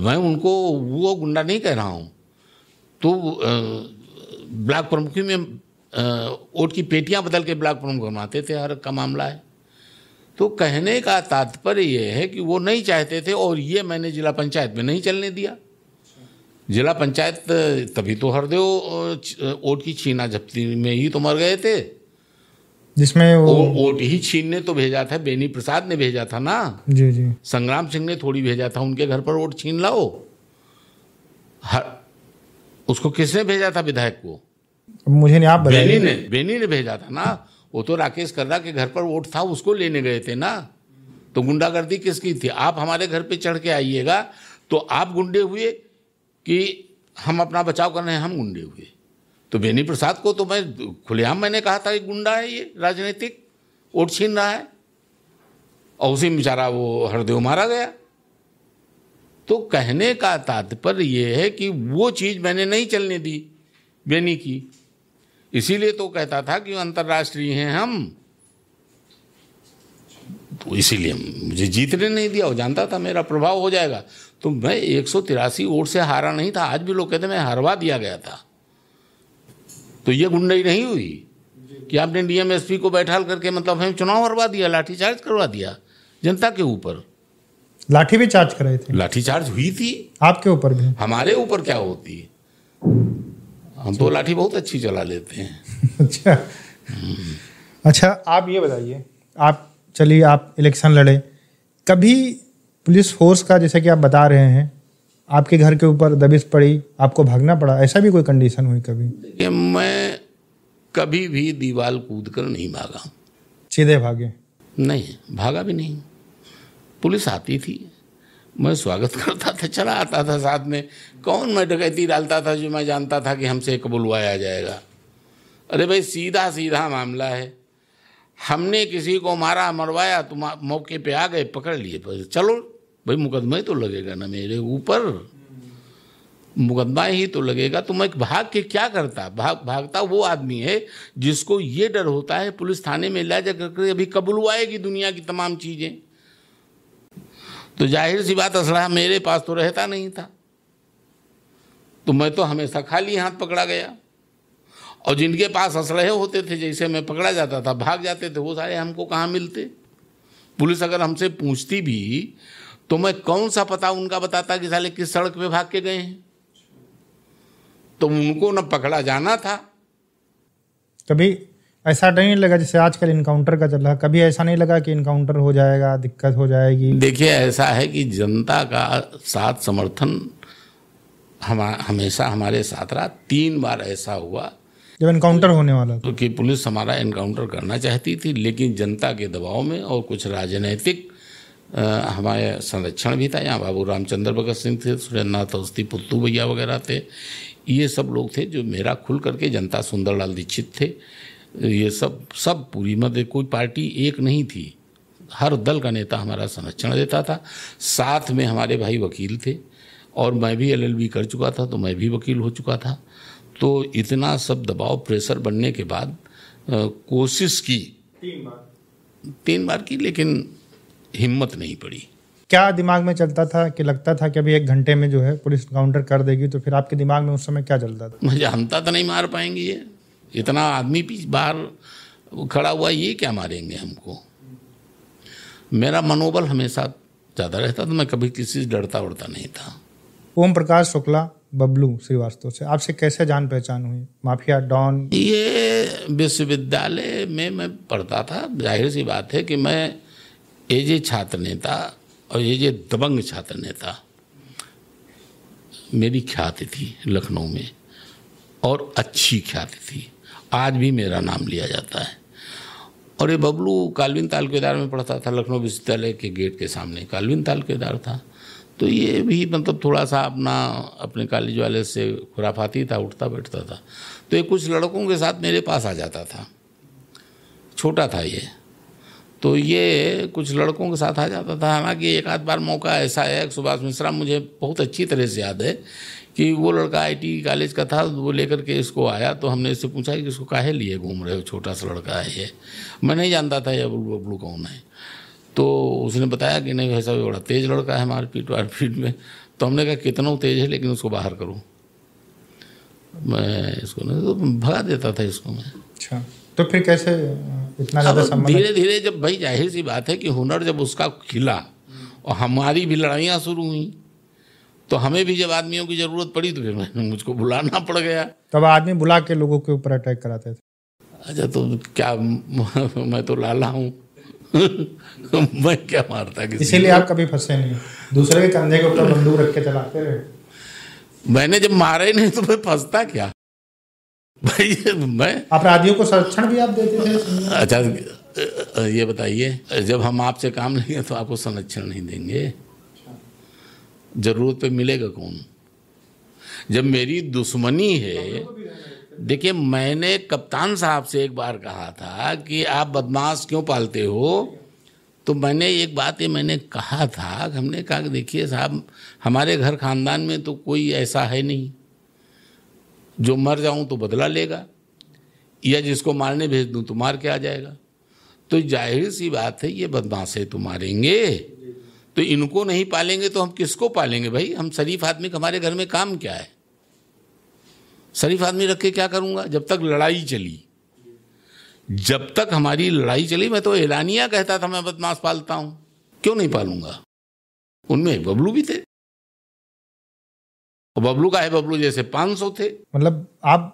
S2: मैं उनको वो गुंडा नहीं कह रहा हूं तो ब्लॉक प्रमुख में वोट की पेटियां बदल के ब्लॉक प्रमुख बनाते थे हर का मामला है तो कहने का तात्पर्य यह है कि वो नहीं चाहते थे और ये मैंने जिला पंचायत में नहीं चलने दिया जिला पंचायत तभी तो हरदेव वोट की छीना झपती में ही तो मर गए थे
S1: जिसमें वो वोट
S2: ही छीनने तो भेजा था बेनी प्रसाद ने भेजा था ना जी जी संग्राम सिंह ने थोड़ी भेजा था उनके घर पर वोट छीन लाओ हर उसको किसने भेजा था विधायक को
S1: मुझे नहीं आप बेनी ने
S2: बेनी ने भेजा था ना वो तो राकेश कर्रा के घर पर वोट था उसको लेने गए थे ना तो गुंडागर्दी किसकी थी आप हमारे घर पे चढ़ के आइएगा तो आप गुंडे हुए कि हम अपना बचाव कर रहे हैं हम गुंडे हुए तो बेनी प्रसाद को तो मैं खुलेआम मैंने कहा था कि गुंडा है ये राजनीतिक वोट छीन रहा है और उसी में बेचारा वो हरदेव मारा गया तो कहने का तात्पर्य ये है कि वो चीज़ मैंने नहीं चलने दी बेनी की इसीलिए तो कहता था कि अंतर्राष्ट्रीय हैं हम तो इसीलिए मुझे जीतने नहीं दिया वो जानता था मेरा प्रभाव हो जाएगा तो मैं एक सौ तिरासी वोट से हारा नहीं था आज भी लोग कहते मैं हरवा दिया गया था तो ये गुंडई नहीं हुई कि आपने डीएमएसपी को बैठाल करके मतलब हम चुनाव हरवा दिया लाठी चार्ज करवा दिया जनता के ऊपर
S1: लाठी भी चार्ज कराई थी लाठी चार्ज हुई थी आपके ऊपर भी हमारे
S2: ऊपर क्या होती हम तो लाठी बहुत अच्छी चला लेते हैं
S1: अच्छा अच्छा आप ये बताइए आप चलिए आप इलेक्शन लड़े कभी पुलिस फोर्स का जैसा कि आप बता रहे हैं आपके घर के ऊपर दबिश पड़ी आपको भागना पड़ा ऐसा भी कोई कंडीशन हुई कभी
S2: मैं कभी भी दीवार कूद कर नहीं भागा
S1: सीधे भागे नहीं
S2: भागा भी नहीं पुलिस आती थी मैं स्वागत करता था चला आता था साथ में कौन मैं डकैती डालता था जो मैं जानता था कि हमसे एक बुलवाया जाएगा अरे भाई सीधा सीधा मामला है हमने किसी को मारा मरवाया तुम तो मौके पे आ गए पकड़ लिए चलो भाई मुकदमा ही तो लगेगा ना मेरे ऊपर मुकदमा ही तो लगेगा तो मैं भाग के क्या करता भाग भागता वो आदमी है जिसको ये डर होता है पुलिस थाने में ला जा करके अभी कबुलवाएगी दुनिया की तमाम चीज़ें तो जाहिर सी बात असलाह मेरे पास तो रहता नहीं था तो मैं तो हमेशा खाली हाथ पकड़ा गया और जिनके पास असलहे होते थे जैसे मैं पकड़ा जाता था भाग जाते थे वो सारे हमको कहाँ मिलते पुलिस अगर हमसे पूछती भी तो मैं कौन सा पता उनका बताता कि साले किस सड़क पे भाग के गए हैं तो उनको न पकड़ा जाना था
S1: कभी ऐसा नहीं लगा जैसे आजकल इनकाउंटर का चल रहा कभी ऐसा नहीं लगा कि इनकाउंटर हो जाएगा दिक्कत हो जाएगी देखिए
S2: ऐसा है कि जनता का साथ समर्थन हम हमेशा हमारे साथ रहा तीन बार ऐसा हुआ
S1: जब इनकाउंटर होने वाला
S2: तो कि पुलिस हमारा इनकाउंटर करना चाहती थी लेकिन जनता के दबाव में और कुछ राजनीतिक हमारे संरक्षण भी था यहाँ बाबू रामचंद्र भगत सिंह थे सुरेंद्रनाथ अवस्थी पुत्तू भैया वगैरह थे ये सब लोग थे जो मेरा खुल करके जनता सुंदरलाल दीक्षित थे ये सब सब पूरी मध्य कोई पार्टी एक नहीं थी हर दल का नेता हमारा संरक्षण देता था साथ में हमारे भाई वकील थे और मैं भी एलएलबी कर चुका था तो मैं भी वकील हो चुका था तो इतना सब दबाव प्रेशर बनने के बाद आ, कोशिश की
S1: तीन बार
S2: तीन बार की लेकिन हिम्मत नहीं पड़ी
S1: क्या दिमाग में चलता था कि लगता था कि अभी एक घंटे में जो है पुलिस काउंटर कर देगी तो फिर आपके दिमाग में उस समय क्या चलता था
S2: मैं जानता तो नहीं मार पाएंगे ये इतना आदमी बाहर खड़ा हुआ ये क्या मारेंगे हमको मेरा मनोबल हमेशा ज़्यादा रहता था मैं कभी किसी से डरता उड़ता नहीं था
S1: ओम प्रकाश शुक्ला बबलू श्रीवास्तव से आपसे कैसे जान पहचान हुई माफिया डॉन
S2: ये विश्वविद्यालय में मैं पढ़ता था जाहिर सी बात है कि मैं ये जे छात्र नेता और ये जे दबंग छात्र नेता मेरी ख्याति थी लखनऊ में और अच्छी ख्याति थी आज भी मेरा नाम लिया जाता है और ये बबलू कालविन ताल तालकेदार में पढ़ता था लखनऊ विश्वविद्यालय के गेट के सामने कालविन तालकेदार था तो ये भी मतलब थोड़ा सा अपना अपने कॉलेज वाले से खुराफाती था उठता बैठता था तो ये कुछ लड़कों के साथ मेरे पास आ जाता था छोटा था ये तो ये कुछ लड़कों के साथ आ जाता था हालांकि एक आध बार मौका ऐसा है सुभाष मिश्रा मुझे बहुत अच्छी तरह से याद है कि वो लड़का आईटी कॉलेज का था वो लेकर के इसको आया तो हमने इससे पूछा कि इसको काहे लिए घूम रहे हो छोटा सा लड़का है ये मैं नहीं जानता था ये बबलू बबलू कौन है तो उसने बताया कि नहीं भाई साहब बड़ा तेज़ लड़का है मारपीट वारपीट में तो हमने कहा कितना तेज़ है लेकिन उसको बाहर करूँ मैं इसको नहीं तो भगा देता था इसको मैं अच्छा
S1: तो फिर कैसे इतना
S2: ज़्यादा धीरे धीरे जब भाई जाहिर सी बात है कि हुनर जब उसका खिला और हमारी भी लड़ाइयाँ शुरू हुई तो हमें भी जब आदमियों की ज़रूरत पड़ी तो फिर मुझको बुलाना पड़
S1: गया तब आदमी बुला के लोगों के ऊपर अटैक कराते थे अच्छा तो क्या
S2: मैं तो लाला हूँ मैं क्या मारता किसी इसीलिए आप
S1: कभी फंसे नहीं दूसरे के कंधे के ऊपर बंदूक रख के चलाते रहे
S2: मैंने जब मारे नहीं तो मैं फंसता क्या भाई मैं अपराधियों को संरक्षण भी आप देते थे अच्छा ये बताइए जब हम आपसे काम लेंगे तो आपको संरक्षण नहीं देंगे जरूरत पे मिलेगा कौन जब मेरी दुश्मनी है देखिए मैंने कप्तान साहब से एक बार कहा था कि आप बदमाश क्यों पालते हो तो मैंने एक बात ये मैंने कहा था हमने कहा कि देखिए साहब हमारे घर खानदान में तो कोई ऐसा है नहीं जो मर जाऊं तो बदला लेगा या जिसको मारने भेज दूं तो मार के आ जाएगा तो जाहिर सी बात है ये बदमाशे तो मारेंगे तो इनको नहीं पालेंगे तो हम किसको पालेंगे भाई हम शरीफ आदमी हमारे घर में काम क्या है शरीफ आदमी रख के क्या करूंगा जब तक लड़ाई चली जब तक हमारी लड़ाई चली मैं तो ऐलानिया कहता था मैं बदमाश पालता हूँ क्यों नहीं पालूंगा उनमें बबलू भी थे और बबलू का है बबलू जैसे पाँच सौ थे
S1: मतलब आप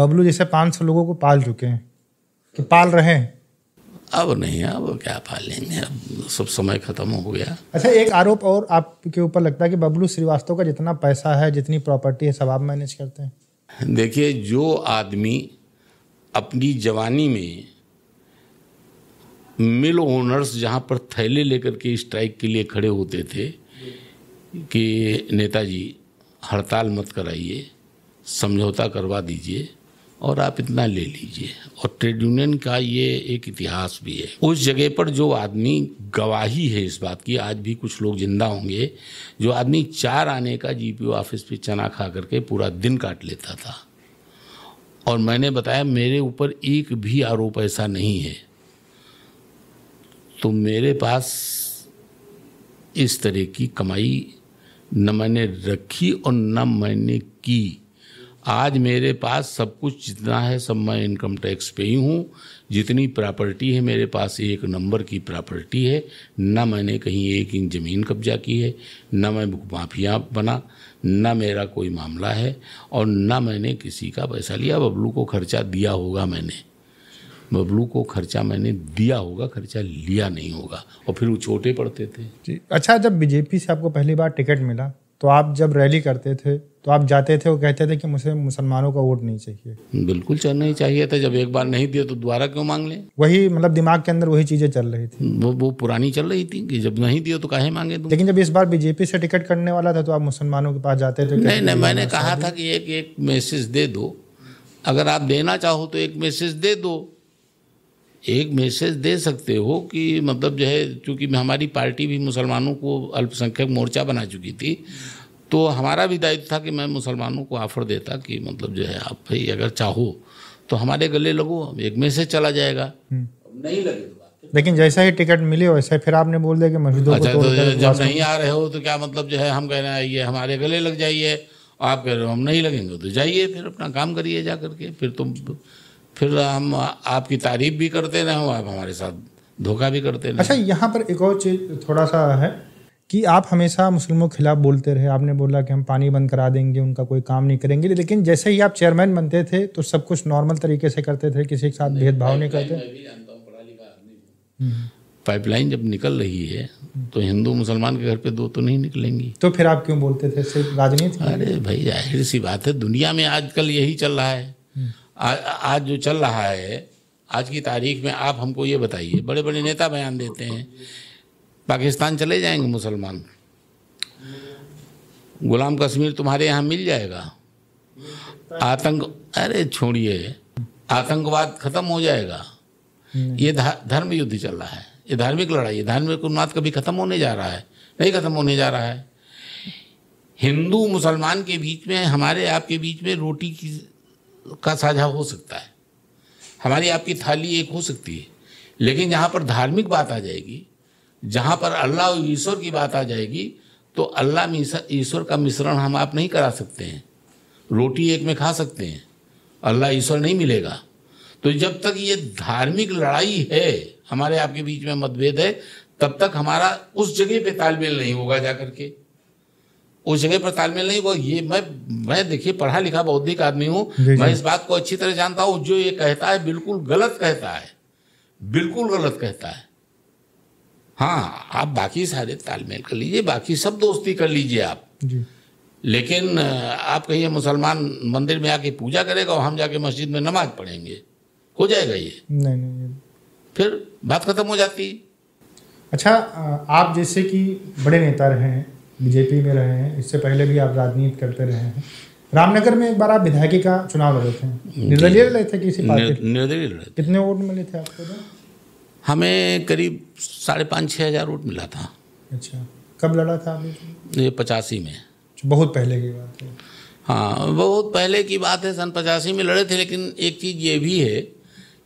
S1: बबलू जैसे पाँच सौ लोगों को पाल चुके हैं कि पाल रहे हैं अब
S2: नहीं अब क्या पालेंगे अब सब समय खत्म हो गया
S1: अच्छा एक आरोप और आपके ऊपर लगता है कि बबलू श्रीवास्तव का जितना पैसा है जितनी प्रॉपर्टी है सब आप मैनेज करते
S2: हैं देखिए जो आदमी अपनी जवानी में मिल ओनर्स जहाँ पर थैले लेकर के स्ट्राइक के लिए खड़े होते थे कि नेताजी हड़ताल मत कराइए समझौता करवा दीजिए और आप इतना ले लीजिए और ट्रेड यूनियन का ये एक इतिहास भी है उस जगह पर जो आदमी गवाही है इस बात की आज भी कुछ लोग जिंदा होंगे जो आदमी चार आने का जीपीओ ऑफिस पे चना खा करके पूरा दिन काट लेता था और मैंने बताया मेरे ऊपर एक भी आरोप ऐसा नहीं है तो मेरे पास इस तरह की कमाई न मैंने रखी और न मैंने की आज मेरे पास सब कुछ जितना है सब मैं इनकम टैक्स पे ही हूँ जितनी प्रॉपर्टी है मेरे पास एक नंबर की प्रॉपर्टी है ना मैंने कहीं एक इंच ज़मीन कब्जा की है ना मैं माफिया बना ना मेरा कोई मामला है और ना मैंने किसी का पैसा लिया बबलू को खर्चा दिया होगा मैंने बबलू को खर्चा मैंने दिया होगा खर्चा लिया नहीं होगा और फिर वो छोटे पड़ते थे जी
S1: अच्छा जब बीजेपी से आपको पहली बार टिकट मिला तो आप जब रैली करते थे तो आप जाते थे वो कहते थे कि मुझे मुसलमानों का वोट नहीं चाहिए बिल्कुल
S2: चल नहीं चाहिए था जब एक बार नहीं दिया तो दोबारा क्यों मांग लें
S1: वही मतलब दिमाग के अंदर वही चीजें चल रही थी वो वो पुरानी चल रही थी कि जब नहीं दिया तो काहे मांगे तुम लेकिन जब इस बार बीजेपी से टिकट करने वाला था तो आप मुसलमानों के पास जाते थे नहीं नहीं मैंने कहा था कि एक एक मैसेज
S2: दे दो अगर आप देना चाहो तो एक मैसेज दे दो एक मैसेज दे सकते हो कि मतलब जो है चूँकि हमारी पार्टी भी मुसलमानों को अल्पसंख्यक मोर्चा बना चुकी थी तो हमारा भी दायित्व था कि मैं मुसलमानों को ऑफर देता कि मतलब जो है आप भाई अगर चाहो तो हमारे गले लगो एक मैसेज चला जाएगा हम्म। नहीं लगेगा
S1: तो लेकिन जैसा ही टिकट मिले वैसा फिर आपने बोल दिया कि मस्जिदों अच्छा, को तो जब नहीं आ रहे हो
S2: तो क्या मतलब जो है हम कह रहे हैं ये हमारे गले लग जाइए आप कह रहे हो हम नहीं लगेंगे तो जाइए फिर अपना काम करिए जा करके फिर तुम तो फिर हम आपकी तारीफ भी करते रहे हो आप हमारे साथ धोखा भी करते रहे अच्छा यहाँ
S1: पर एक और चीज़ थोड़ा सा है कि आप हमेशा मुस्लिमों के खिलाफ बोलते रहे आपने बोला कि हम पानी बंद करा देंगे उनका कोई काम नहीं करेंगे लेकिन जैसे ही आप चेयरमैन बनते थे तो सब कुछ नॉर्मल तरीके से करते थे किसी के साथ भेदभाव नहीं करते
S2: पाइपलाइन हम्म। जब निकल रही है तो हिंदू मुसलमान के घर पे दो तो नहीं
S1: निकलेंगी तो फिर आप क्यों बोलते थे सिर्फ राजनीति अरे भाई जाहिर सी बात है
S2: दुनिया में आजकल यही चल रहा है आज जो चल रहा है आज की तारीख में आप हमको ये बताइए बड़े बड़े नेता बयान देते हैं पाकिस्तान चले जाएंगे मुसलमान गुलाम कश्मीर तुम्हारे यहाँ मिल जाएगा आतंक अरे छोड़िए आतंकवाद खत्म हो जाएगा ये धर्म युद्ध चल रहा है ये धार्मिक लड़ाई है धार्मिक उन्माद कभी खत्म होने जा रहा है नहीं खत्म होने जा रहा है हिंदू मुसलमान के बीच में हमारे आपके बीच में रोटी की का साझा हो सकता है हमारी आपकी थाली एक हो सकती है लेकिन जहाँ पर धार्मिक बात आ जाएगी जहाँ पर अल्लाह और ईश्वर की बात आ जाएगी तो अल्लाह ईश्वर का मिश्रण हम आप नहीं करा सकते हैं रोटी एक में खा सकते हैं अल्लाह ईश्वर नहीं मिलेगा तो जब तक ये धार्मिक लड़ाई है हमारे आपके बीच में मतभेद है तब तक हमारा उस जगह पे तालमेल नहीं होगा जा करके उस जगह पर तालमेल नहीं वो ये मैं मैं देखिए पढ़ा लिखा बौद्धिक आदमी हूँ मैं इस बात को अच्छी तरह जानता हूँ जो ये कहता है बिल्कुल गलत कहता है बिल्कुल गलत कहता है हाँ आप बाकी सारे तालमेल कर लीजिए बाकी सब दोस्ती कर लीजिए आप लेकिन आप कहिए मुसलमान मंदिर में आके पूजा करेगा और हम जाके मस्जिद में नमाज पढ़ेंगे हो जाएगा ये
S1: नहीं नहीं
S2: फिर बात खत्म हो जाती
S1: अच्छा आप जैसे कि बड़े नेता रहे हैं बीजेपी में रहे हैं इससे पहले भी आप राजनीति करते रहे हैं रामनगर में एक बार आप विधायकी का चुनाव लड़े थे निर्दलीय लड़े थे किसी निर्दलीय लड़े कितने वोट मिले थे आपको
S2: हमें करीब साढ़े पाँच छः हज़ार वोट मिला था
S1: अच्छा कब लड़ा था आपने ये पचासी में बहुत पहले की बात है हाँ
S2: बहुत पहले की बात है सन पचासी में लड़े थे लेकिन एक चीज़ ये भी है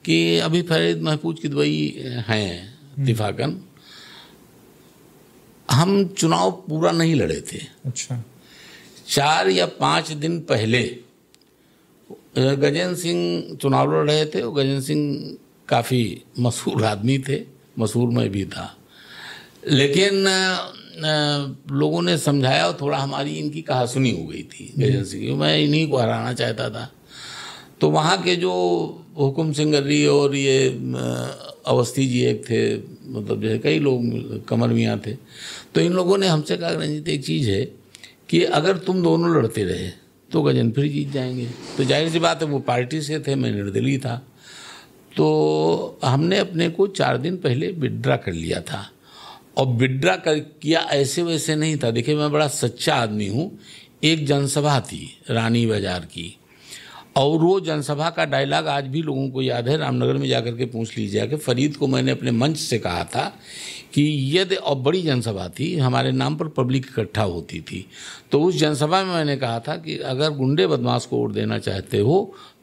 S2: कि अभी फरीद महफूज की दुबई हैं हम्म। दिफाकन हम चुनाव पूरा नहीं लड़े थे अच्छा चार या पाँच दिन पहले गजेंद्र सिंह चुनाव लड़ रहे थे गजेंद्र सिंह काफ़ी मशहूर आदमी थे मशहूर में भी था लेकिन लोगों ने समझाया और थोड़ा हमारी इनकी कहा सुनी हो गई थी गजेंद्र सिंह मैं इन्हीं को हराना चाहता था तो वहाँ के जो हुकुम सिंह गर्री और ये अवस्थी जी एक थे मतलब जो है कई लोग कमर मियाँ थे तो इन लोगों ने हमसे कहा रंजीत एक चीज़ है कि अगर तुम दोनों लड़ते रहे तो गजन फिर जीत जाएंगे तो जाहिर सी बात है वो पार्टी से थे मैं निर्दलीय था तो हमने अपने को चार दिन पहले विड्रा कर लिया था और विड्रा कर किया ऐसे वैसे नहीं था देखिए मैं बड़ा सच्चा आदमी हूँ एक जनसभा थी रानी बाजार की और वो जनसभा का डायलॉग आज भी लोगों को याद है रामनगर में जाकर के पूछ लीजिए कि फरीद को मैंने अपने मंच से कहा था कि यदि और बड़ी जनसभा थी हमारे नाम पर पब्लिक इकट्ठा होती थी तो उस जनसभा में मैंने कहा था कि अगर गुंडे बदमाश को वोट देना चाहते हो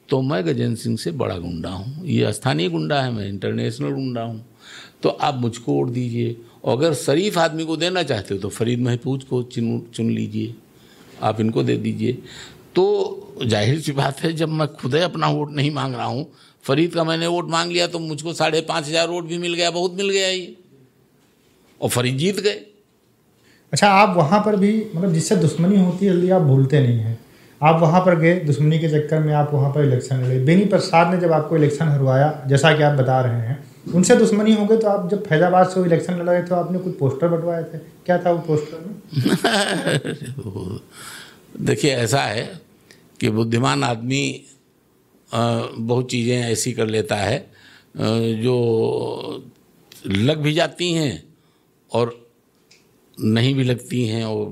S2: तो मैं गजेंद्र सिंह से बड़ा गुंडा हूँ ये स्थानीय गुंडा है मैं इंटरनेशनल गुंडा हूँ तो आप मुझको वोट दीजिए और अगर शरीफ आदमी को देना चाहते हो तो फरीद महपूज को चुन चुन लीजिए आप इनको दे दीजिए तो जाहिर सी बात है जब मैं खुद ही अपना वोट नहीं मांग रहा हूँ फरीद का मैंने वोट मांग लिया तो मुझको साढ़े पाँच हज़ार वोट भी मिल गया बहुत मिल गया ये और फरीद जीत गए
S1: अच्छा आप वहाँ पर भी मतलब जिससे दुश्मनी होती है आप भूलते नहीं हैं आप वहाँ पर गए दुश्मनी के चक्कर में आप वहाँ पर इलेक्शन लड़े बेनी प्रसाद ने जब आपको इलेक्शन हरवाया जैसा कि आप बता रहे हैं उनसे दुश्मनी हो गई तो आप जब फैजाबाद से इलेक्शन लड़ रहे थे आपने कुछ पोस्टर बंटवाए थे क्या था वो पोस्टर
S2: में देखिए ऐसा है कि बुद्धिमान आदमी बहुत चीज़ें ऐसी कर लेता है जो लग भी जाती हैं और नहीं भी लगती हैं और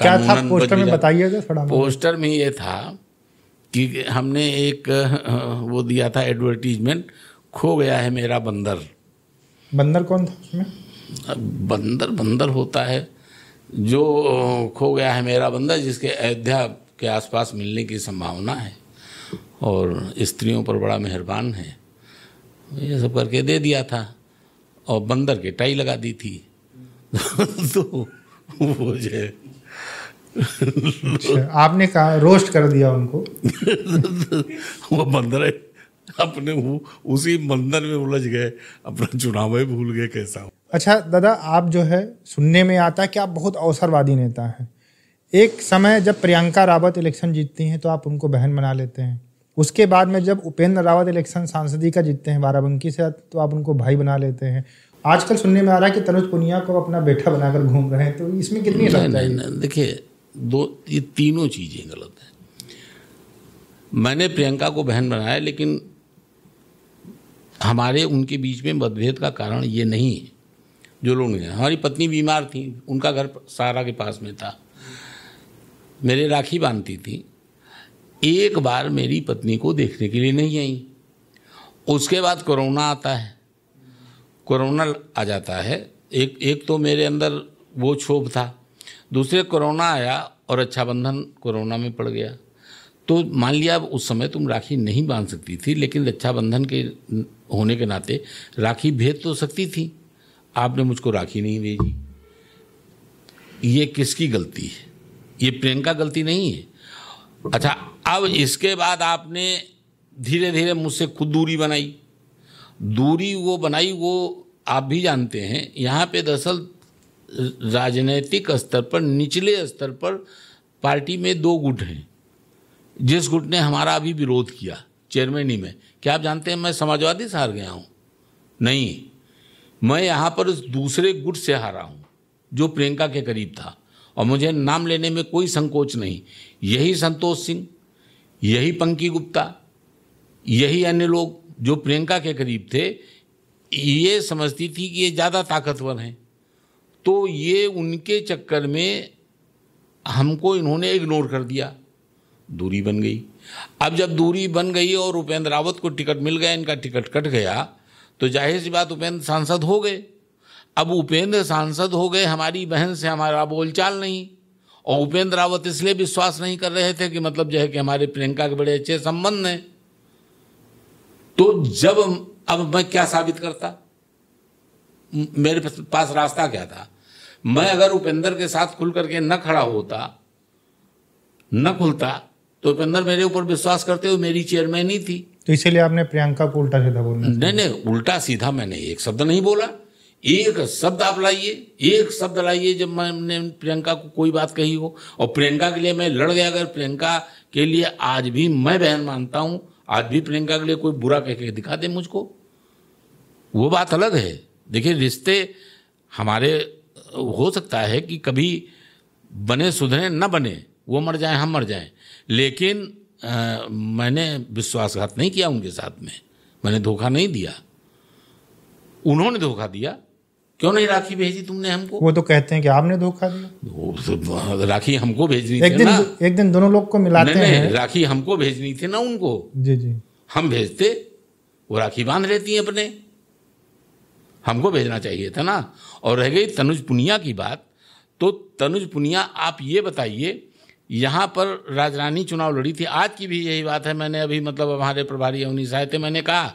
S2: क्या था पोस्टर में बताइएगा थोड़ा पोस्टर में ये था कि हमने एक वो दिया था एडवर्टीजमेंट खो गया है मेरा बंदर
S1: बंदर कौन था उसमें
S2: बंदर बंदर होता है जो खो गया है मेरा बंदर जिसके अयोध्या के आसपास मिलने की संभावना है और स्त्रियों पर बड़ा मेहरबान है ये सब करके दे दिया था और बंदर के टाई लगा दी थी तो वो जो
S1: अच्छा, आपने कहा रोस्ट कर दिया उनको
S2: वो बंदर है अपने उसी बंदर में उलझ गए अपना चुनाव भूल गए कैसा
S1: अच्छा दादा आप जो है सुनने में आता है कि आप बहुत अवसरवादी नेता हैं एक समय जब प्रियंका रावत इलेक्शन जीतती हैं तो आप उनको बहन बना लेते हैं उसके बाद में जब उपेंद्र रावत इलेक्शन सांसदी का जीतते हैं बाराबंकी से तो आप उनको भाई बना लेते हैं आजकल सुनने में आ रहा है कि तनुज पुनिया को अपना बेटा बनाकर घूम रहे हैं तो इसमें कितनी
S2: देखिए दो ये तीनों चीज़ें गलत हैं मैंने प्रियंका को बहन बनाया लेकिन हमारे उनके बीच में मतभेद का कारण ये नहीं है जो लोग हमारी पत्नी बीमार थी उनका घर सारा के पास में था मेरे राखी बांधती थी एक बार मेरी पत्नी को देखने के लिए नहीं आई उसके बाद कोरोना आता है कोरोना आ जाता है एक एक तो मेरे अंदर वो क्षोभ था दूसरे कोरोना आया और रक्षाबंधन अच्छा कोरोना में पड़ गया तो मान लिया उस समय तुम राखी नहीं बांध सकती थी लेकिन रक्षाबंधन अच्छा के होने के नाते राखी भेज तो सकती थी आपने मुझको राखी नहीं भेजी ये किसकी गलती है ये प्रियंका गलती नहीं है अच्छा अब इसके बाद आपने धीरे धीरे मुझसे खुद दूरी बनाई दूरी वो बनाई वो आप भी जानते हैं यहाँ पे दरअसल राजनीतिक स्तर पर निचले स्तर पर पार्टी में दो गुट हैं जिस गुट ने हमारा अभी विरोध किया चेयरमैनी में क्या आप जानते हैं मैं समाजवादी से हार गया हूँ नहीं मैं यहाँ पर उस दूसरे गुट से हारा हूँ जो प्रियंका के करीब था और मुझे नाम लेने में कोई संकोच नहीं यही संतोष सिंह यही पंकी गुप्ता यही अन्य लोग जो प्रियंका के करीब थे ये समझती थी कि ये ज़्यादा ताकतवर हैं तो ये उनके चक्कर में हमको इन्होंने इग्नोर कर दिया दूरी बन गई अब जब दूरी बन गई और उपेंद्र रावत को टिकट मिल गया इनका टिकट कट गया तो जाहिर सी बात उपेंद्र सांसद हो गए अब उपेंद्र सांसद हो गए हमारी बहन से हमारा बोलचाल नहीं और उपेंद्र रावत इसलिए विश्वास नहीं कर रहे थे कि मतलब जो है कि हमारे प्रियंका के बड़े अच्छे संबंध हैं तो जब अब मैं क्या साबित करता मेरे पास रास्ता क्या था मैं अगर उपेंद्र के साथ खुल करके न खड़ा होता न खुलता तो उपेंद्र मेरे ऊपर विश्वास करते हुए मेरी चेयरमैन ही थी
S1: तो इसीलिए आपने प्रियंका को उल्टा सीधा बोला नहीं नहीं उल्टा सीधा
S2: मैंने एक शब्द नहीं बोला एक शब्द आप लाइए एक शब्द लाइए जब मैंने प्रियंका को कोई बात कही हो और प्रियंका के लिए मैं लड़ गया अगर प्रियंका के लिए आज भी मैं बहन मानता हूं आज भी प्रियंका के लिए कोई बुरा कह के दिखा दे मुझको वो बात अलग है देखिए रिश्ते हमारे हो सकता है कि कभी बने सुधरे न बने वो मर जाए हम मर जाए लेकिन आ, मैंने विश्वासघात नहीं किया उनके साथ में मैंने धोखा नहीं दिया उन्होंने धोखा दिया क्यों नहीं राखी भेजी तुमने हमको
S1: वो तो कहते हैं कि आपने धोखा दिया
S2: तो राखी हमको भेजनी एक थी दिन ना?
S1: एक दिन दोनों लोग को मिलाते नहीं, हैं
S2: राखी हमको भेजनी थी ना उनको जी जी हम भेजते वो राखी बांध लेती है अपने हमको भेजना चाहिए था ना और रह गई तनुज पुनिया की बात तो तनुज पुनिया आप ये बताइए यहाँ पर राजरानी चुनाव लड़ी थी आज की भी यही बात है मैंने अभी मतलब हमारे प्रभारी अवनी साहब थे मैंने कहा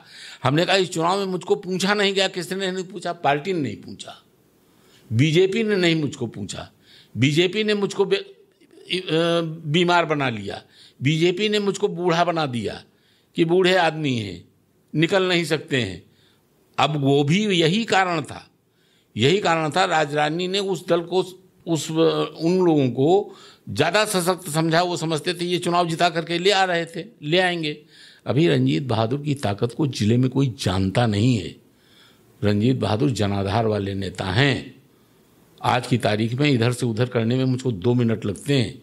S2: हमने कहा इस चुनाव में मुझको पूछा नहीं गया किसने नहीं पूछा पार्टी ने नहीं पूछा बीजेपी ने नहीं मुझको पूछा बीजेपी ने मुझको बीमार बना लिया बीजेपी ने मुझको बूढ़ा बना दिया कि बूढ़े आदमी हैं निकल नहीं सकते हैं अब वो भी यही कारण था यही कारण था राजरानी ने उस दल को उस उन लोगों को ज़्यादा सशक्त समझा वो समझते थे ये चुनाव जिता करके ले आ रहे थे ले आएंगे अभी रंजीत बहादुर की ताकत को जिले में कोई जानता नहीं है रंजीत बहादुर जनाधार वाले नेता हैं आज की तारीख में इधर से उधर करने में मुझको दो मिनट लगते हैं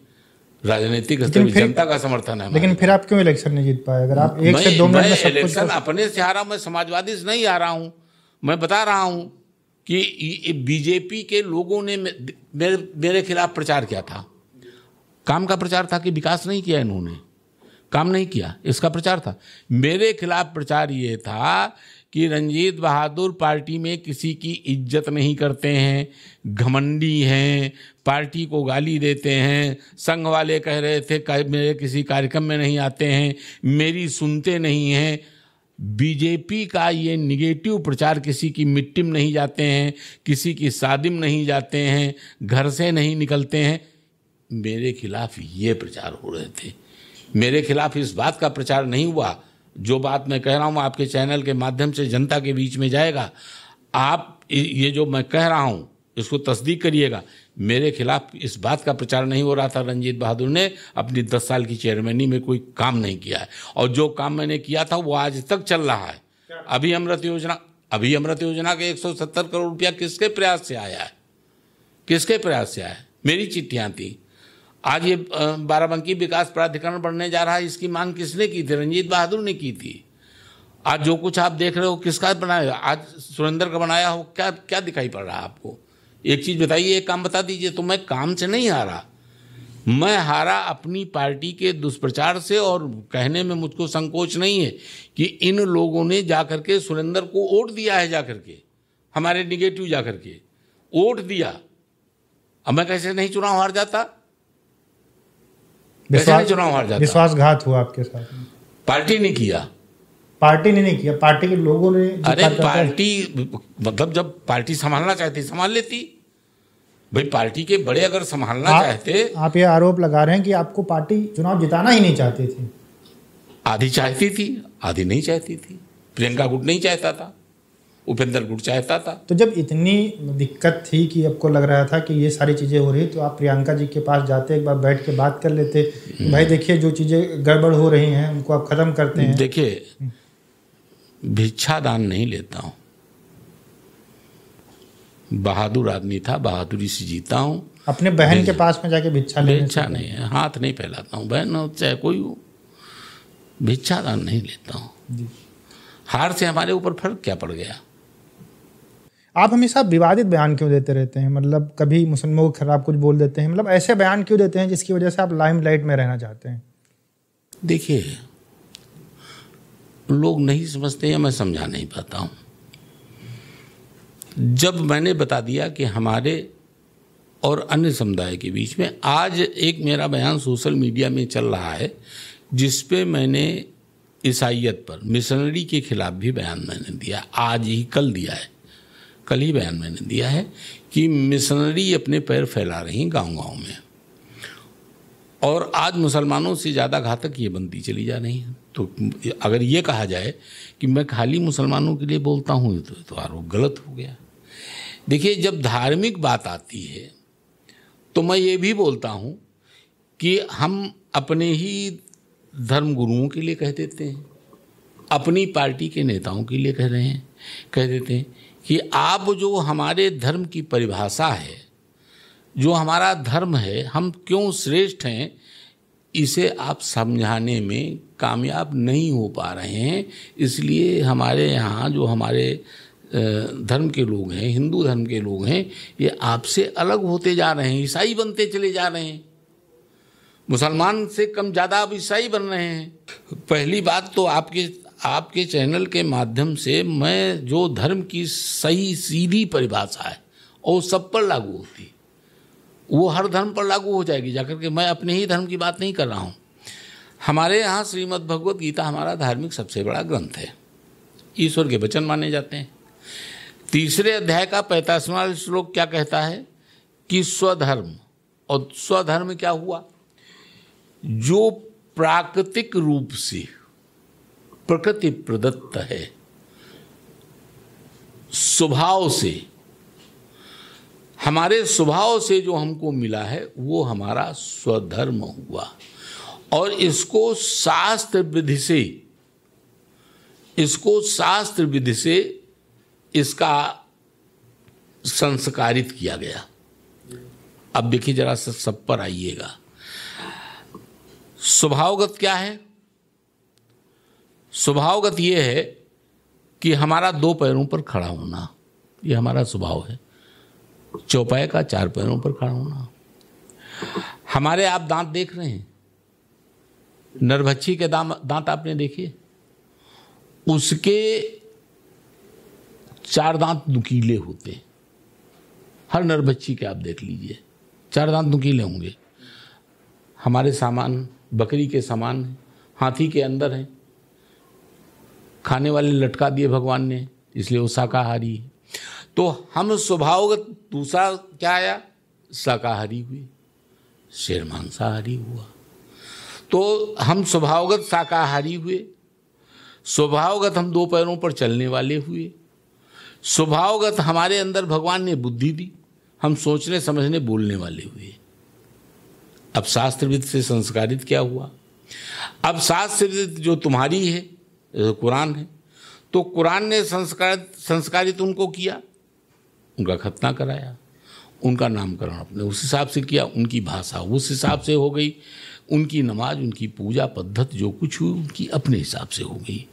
S2: राजनीतिक स्तर में जनता का समर्थन है
S1: लेकिन फिर आप क्यों इलेक्शन नहीं जीत पाए अगर आप एक से दो मिनट में इलेक्शन
S2: अपने से हारा मैं समाजवादी से नहीं आ रहा हूँ मैं बता रहा हूँ कि बीजेपी के लोगों ने मेरे मेरे खिलाफ प्रचार किया था काम का प्रचार था कि विकास नहीं किया इन्होंने काम नहीं किया इसका प्रचार था मेरे खिलाफ प्रचार ये था कि रंजीत बहादुर पार्टी में किसी की इज्जत नहीं करते हैं घमंडी हैं पार्टी को गाली देते हैं संघ वाले कह रहे थे मेरे किसी कार्यक्रम में नहीं आते हैं मेरी सुनते नहीं हैं बीजेपी का ये निगेटिव प्रचार किसी की मिट्टी में नहीं जाते हैं किसी की शादी में नहीं जाते हैं घर से नहीं निकलते हैं मेरे खिलाफ ये प्रचार हो रहे थे मेरे खिलाफ इस बात का प्रचार नहीं हुआ जो बात मैं कह रहा हूँ आपके चैनल के माध्यम से जनता के बीच में जाएगा आप ये जो मैं कह रहा हूँ इसको तस्दीक करिएगा मेरे खिलाफ इस बात का प्रचार नहीं हो रहा था रंजीत बहादुर ने अपनी दस साल की चेयरमैनी में कोई काम नहीं किया है और जो काम मैंने किया था वो आज तक चल रहा है अभी अमृत योजना अभी अमृत योजना के 170 करोड़ रुपया किसके प्रयास से आया है किसके प्रयास से आया है मेरी चिट्ठियाँ थी आज ये बाराबंकी विकास प्राधिकरण बनने जा रहा है इसकी मांग किसने की थी रंजीत बहादुर ने की थी आज जो कुछ आप देख रहे हो किसका बनाया आज सुरेंद्र का बनाया हो क्या क्या दिखाई पड़ रहा है आपको एक चीज़ बताइए एक काम बता दीजिए तो मैं काम से नहीं हारा मैं हारा अपनी पार्टी के दुष्प्रचार से और कहने में मुझको संकोच नहीं है कि इन लोगों ने जाकर के सुरेंद्र को वोट दिया है जाकर के हमारे निगेटिव जाकर के वोट दिया अब मैं कैसे नहीं चुनाव हार जाता
S1: विश्वास चुनाव हार जाता विश्वासघात हुआ आपके साथ
S2: पार्टी ने किया
S1: पार्टी ने नहीं किया पार्टी के लोगों ने अरे पार्टी
S2: मतलब जब पार्टी संभालना चाहती संभाल लेती भाई पार्टी के बड़े अगर संभालना चाहते
S1: आप ये आरोप लगा रहे हैं कि आपको पार्टी चुनाव जिताना ही नहीं चाहती थी
S2: आधी चाहती थी आधी नहीं चाहती थी प्रियंका गुट नहीं चाहता था उपेंद्र गुट
S1: चाहता था तो जब इतनी दिक्कत थी कि आपको लग रहा था कि ये सारी चीज़ें हो रही तो आप प्रियंका जी के पास जाते एक बार बैठ के बात कर लेते हम्म। भाई देखिए जो चीज़ें गड़बड़ हो रही हैं उनको आप ख़त्म करते हैं देखिए
S2: हम्म। भिक्षा दान नहीं लेता हूं बहादुर आदमी था बहादुरी से जीता हूं अपने बहन
S1: के पास में जाके भिक्षा ले भिक्षा तो-
S2: नहीं है हाथ नहीं फैलाता हूँ बहन हो चाहे कोई हो भिक्षा दान नहीं लेता हूँ हार से हमारे ऊपर फर्क क्या पड़ गया
S1: आप हमेशा विवादित बयान क्यों देते रहते हैं मतलब कभी मुसलमानों के खराब कुछ बोल देते हैं मतलब ऐसे बयान क्यों देते हैं जिसकी वजह से आप लाइम लाइट में रहना चाहते हैं देखिए
S2: लोग नहीं समझते या मैं समझा नहीं पाता हूँ जब मैंने बता दिया कि हमारे और अन्य समुदाय के बीच में आज एक मेरा बयान सोशल मीडिया में चल रहा है जिस पे मैंने ईसाइत पर मिशनरी के खिलाफ भी बयान मैंने दिया आज ही कल दिया है कल ही बयान मैंने दिया है कि मिशनरी अपने पैर फैला रही गांव गांव में और आज मुसलमानों से ज़्यादा घातक ये बनती चली जा रही है तो अगर ये कहा जाए कि मैं खाली मुसलमानों के लिए बोलता हूँ तो, तो आरोप गलत हो गया देखिए जब धार्मिक बात आती है तो मैं ये भी बोलता हूँ कि हम अपने ही धर्म गुरुओं के लिए कह देते हैं अपनी पार्टी के नेताओं के लिए कह रहे हैं कह देते हैं कि आप जो हमारे धर्म की परिभाषा है जो हमारा धर्म है हम क्यों श्रेष्ठ हैं इसे आप समझाने में कामयाब नहीं हो पा रहे हैं इसलिए हमारे यहाँ जो हमारे धर्म के लोग हैं हिंदू धर्म के लोग हैं ये आपसे अलग होते जा रहे हैं ईसाई बनते चले जा रहे हैं मुसलमान से कम ज़्यादा अब ईसाई बन रहे हैं पहली बात तो आपके आपके चैनल के माध्यम से मैं जो धर्म की सही सीधी परिभाषा है और वो सब पर लागू होती वो हर धर्म पर लागू हो जाएगी जाकर के मैं अपने ही धर्म की बात नहीं कर रहा हूँ हमारे यहाँ श्रीमद् भगवत गीता हमारा धार्मिक सबसे बड़ा ग्रंथ है ईश्वर के वचन माने जाते हैं तीसरे अध्याय का पैंतासवा श्लोक क्या कहता है कि स्वधर्म और स्वधर्म क्या हुआ जो प्राकृतिक रूप से प्रकृति प्रदत्त है स्वभाव से हमारे स्वभाव से जो हमको मिला है वो हमारा स्वधर्म हुआ और इसको शास्त्र विधि से इसको शास्त्र विधि से इसका संस्कारित किया गया अब देखिए जरा सब पर आइएगा स्वभावगत क्या है स्वभावगत ये है कि हमारा दो पैरों पर खड़ा होना ये हमारा स्वभाव है चौपाए का चार पैरों पर खड़ा होना हमारे आप दांत देख रहे हैं नरभच्छी के दाम दांत आपने देखिए उसके चार दांत नुकीले होते हैं हर नरभच्छी के आप देख लीजिए चार दांत नुकीले होंगे हमारे सामान बकरी के सामान हाथी के अंदर हैं खाने वाले लटका दिए भगवान ने इसलिए वो शाकाहारी है तो हम स्वभावगत दूसरा क्या आया शाकाहारी हुए शेर मांसाहारी हुआ तो हम स्वभावगत शाकाहारी हुए स्वभावगत हम दो पैरों पर चलने वाले हुए स्वभावगत हमारे अंदर भगवान ने बुद्धि दी हम सोचने समझने बोलने वाले हुए अब शास्त्रविद से संस्कारित क्या हुआ अब शास्त्रविद जो तुम्हारी है कुरान है तो कुरान ने संस्कार संस्कारित उनको किया उनका खतना कराया उनका नामकरण अपने उस हिसाब से किया उनकी भाषा उस हिसाब से हो गई उनकी नमाज उनकी पूजा पद्धति जो कुछ हुई उनकी अपने हिसाब से हो गई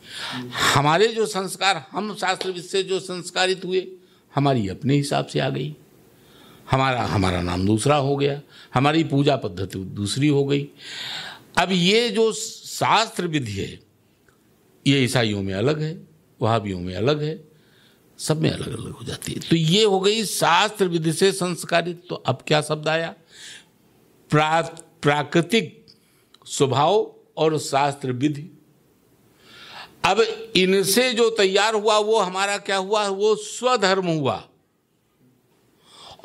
S2: हमारे जो संस्कार हम शास्त्रविद से जो संस्कारित हुए हमारी अपने हिसाब से आ गई हमारा हमारा नाम दूसरा हो गया हमारी पूजा पद्धति दूसरी हो गई अब ये जो शास्त्र विधि है ये ईसाइयों में अलग है वहावियों में अलग है सब में अलग अलग हो जाती है तो ये हो गई शास्त्र विधि से संस्कारित तो अब क्या शब्द आया प्रा प्राकृतिक स्वभाव और शास्त्र विधि अब इनसे जो तैयार हुआ वो हमारा क्या हुआ वो स्वधर्म हुआ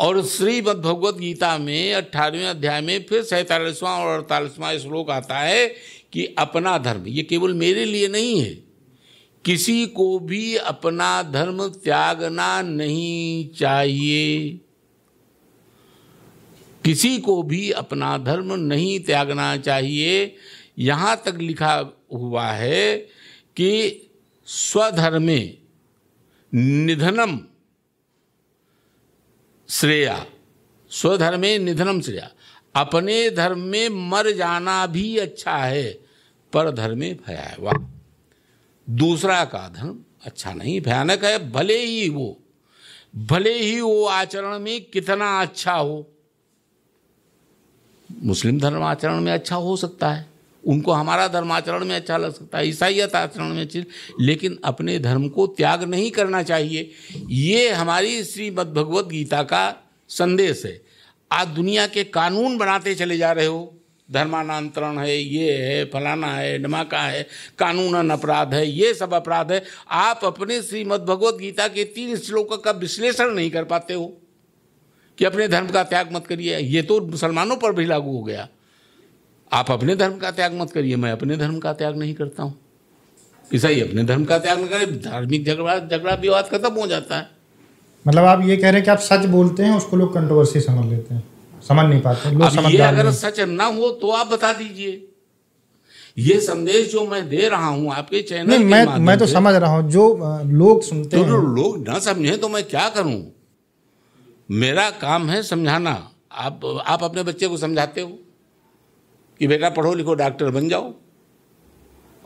S2: और श्रीमद भगवत गीता में अट्ठारहवें अध्याय में फिर सैतालीसवां और अड़तालीसवां श्लोक आता है कि अपना धर्म ये केवल मेरे लिए नहीं है किसी को भी अपना धर्म त्यागना नहीं चाहिए किसी को भी अपना धर्म नहीं त्यागना चाहिए यहाँ तक लिखा हुआ है कि स्वधर्मे निधनम श्रेया स्वधर्मे निधनम श्रेया अपने धर्म में मर जाना भी अच्छा है पर धर्मे भया वाह दूसरा का धर्म अच्छा नहीं भयानक है भले ही वो भले ही वो आचरण में कितना अच्छा हो मुस्लिम धर्म आचरण में अच्छा हो सकता है उनको हमारा धर्माचरण में अच्छा लग सकता है ईसाइत आचरण में अच्छी लेकिन अपने धर्म को त्याग नहीं करना चाहिए ये हमारी श्रीमद भगवद गीता का संदेश है आज दुनिया के कानून बनाते चले जा रहे हो धर्मानांतरण है ये है फलाना है नमाका है कानूनन अपराध है ये सब अपराध है आप अपने श्रीमद भगवद गीता के तीन श्लोक का विश्लेषण नहीं कर पाते हो कि अपने धर्म का त्याग मत करिए ये तो मुसलमानों पर भी लागू हो गया आप अपने धर्म का त्याग मत करिए मैं अपने धर्म का त्याग नहीं करता हूँ ईसाई अपने धर्म का त्याग न करें धार्मिक झगड़ा झगड़ा विवाद खत्म हो जाता है
S1: मतलब आप ये कह रहे हैं कि आप सच बोलते हैं उसको लोग कंट्रोवर्सी समझ लेते हैं समझ नहीं पाते लोग समझ ये अगर
S2: सच ना हो तो आप बता दीजिए ये संदेश जो मैं दे रहा हूँ आपके चैनल नहीं, मैं मैं तो समझ
S1: रहा हूँ जो लोग सुनते तो हैं लोग
S2: ना समझे तो मैं क्या करूं मेरा काम है समझाना आप आप अपने बच्चे को समझाते हो कि बेटा पढ़ो लिखो डॉक्टर बन जाओ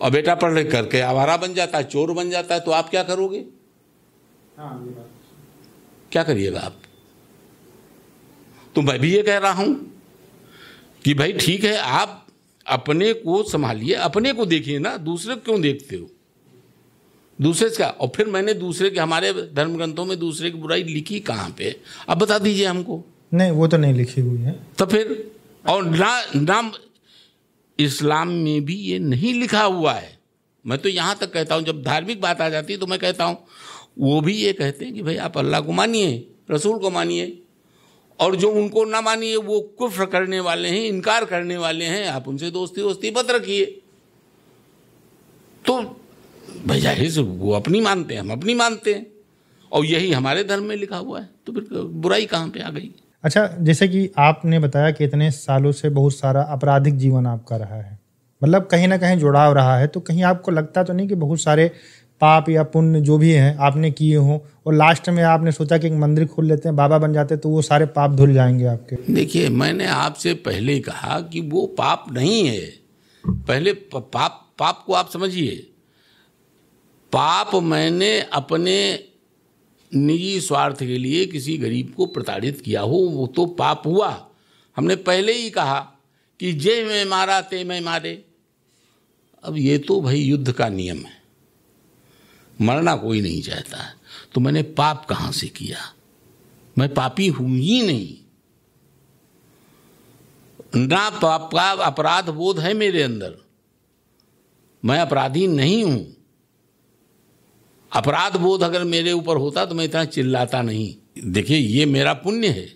S2: और बेटा पढ़ लिख करके आवारा बन जाता है चोर बन जाता है तो आप क्या करोगे हाँ, तो क्या करिएगा आप तो मैं भी ये कह रहा हूं कि भाई ठीक है आप अपने को संभालिए अपने को देखिए ना दूसरे को क्यों देखते हो दूसरे का और फिर मैंने दूसरे के हमारे धर्म ग्रंथों में दूसरे की बुराई लिखी कहाँ पे अब बता दीजिए हमको
S1: नहीं वो तो नहीं लिखी हुई है
S2: तो फिर और ना ना इस्लाम में भी ये नहीं लिखा हुआ है मैं तो यहाँ तक कहता हूँ जब धार्मिक बात आ जाती है तो मैं कहता हूँ वो भी ये कहते हैं कि भाई आप अल्लाह को मानिए रसूल को मानिए और जो उनको ना मानिए वो कुफ्र करने वाले हैं इनकार करने वाले हैं आप उनसे दोस्ती वोस्ती बत रखिए तो भाई जाहिर से वो अपनी मानते हैं हम अपनी मानते हैं और यही हमारे धर्म में लिखा हुआ है तो फिर बुराई कहाँ पे आ गई
S1: अच्छा जैसे कि आपने बताया कि इतने सालों से बहुत सारा आपराधिक जीवन आपका रहा है मतलब कहीं ना कहीं जुड़ाव रहा है तो कहीं आपको लगता तो नहीं कि बहुत सारे पाप या पुण्य जो भी हैं आपने किए हों और लास्ट में आपने सोचा कि एक मंदिर खोल लेते हैं बाबा बन जाते तो वो सारे पाप धुल जाएंगे आपके
S2: देखिए मैंने आपसे पहले कहा कि वो पाप नहीं है पहले पाप पाप को आप समझिए पाप मैंने अपने निजी स्वार्थ के लिए किसी गरीब को प्रताड़ित किया हो वो तो पाप हुआ हमने पहले ही कहा कि जे में मारा ते मैं मारे अब ये तो भाई युद्ध का नियम है मरना कोई नहीं चाहता है तो मैंने पाप कहां से किया मैं पापी हूं ही नहीं ना तो पाप का अपराध बोध है मेरे अंदर मैं अपराधी नहीं हूं अपराध बोध अगर मेरे ऊपर होता तो मैं इतना चिल्लाता नहीं देखिए ये मेरा पुण्य है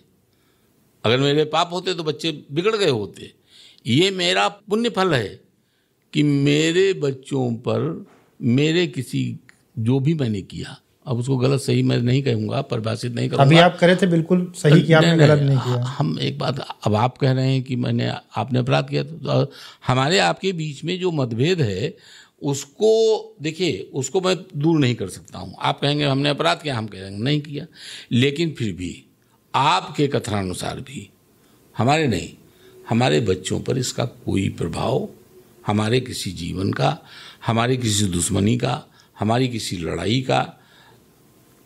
S2: अगर मेरे पाप होते तो बच्चे बिगड़ गए होते ये मेरा पुण्य फल है कि मेरे बच्चों पर मेरे किसी जो भी मैंने किया अब उसको गलत सही मैं नहीं कहूँगा परिभाषित नहीं करूँगा अभी आप करे थे बिल्कुल सही किया आपने गलत नहीं हाँ, किया हम एक बात अब आप कह रहे हैं कि मैंने आपने अपराध किया तो, तो हमारे आपके बीच में जो मतभेद है उसको देखिए उसको मैं दूर नहीं कर सकता हूँ आप कहेंगे हमने अपराध किया हम कहेंगे नहीं किया लेकिन फिर भी आपके कथनानुसार भी हमारे नहीं हमारे बच्चों पर इसका कोई प्रभाव हमारे किसी जीवन का हमारे किसी दुश्मनी का हमारी किसी लड़ाई का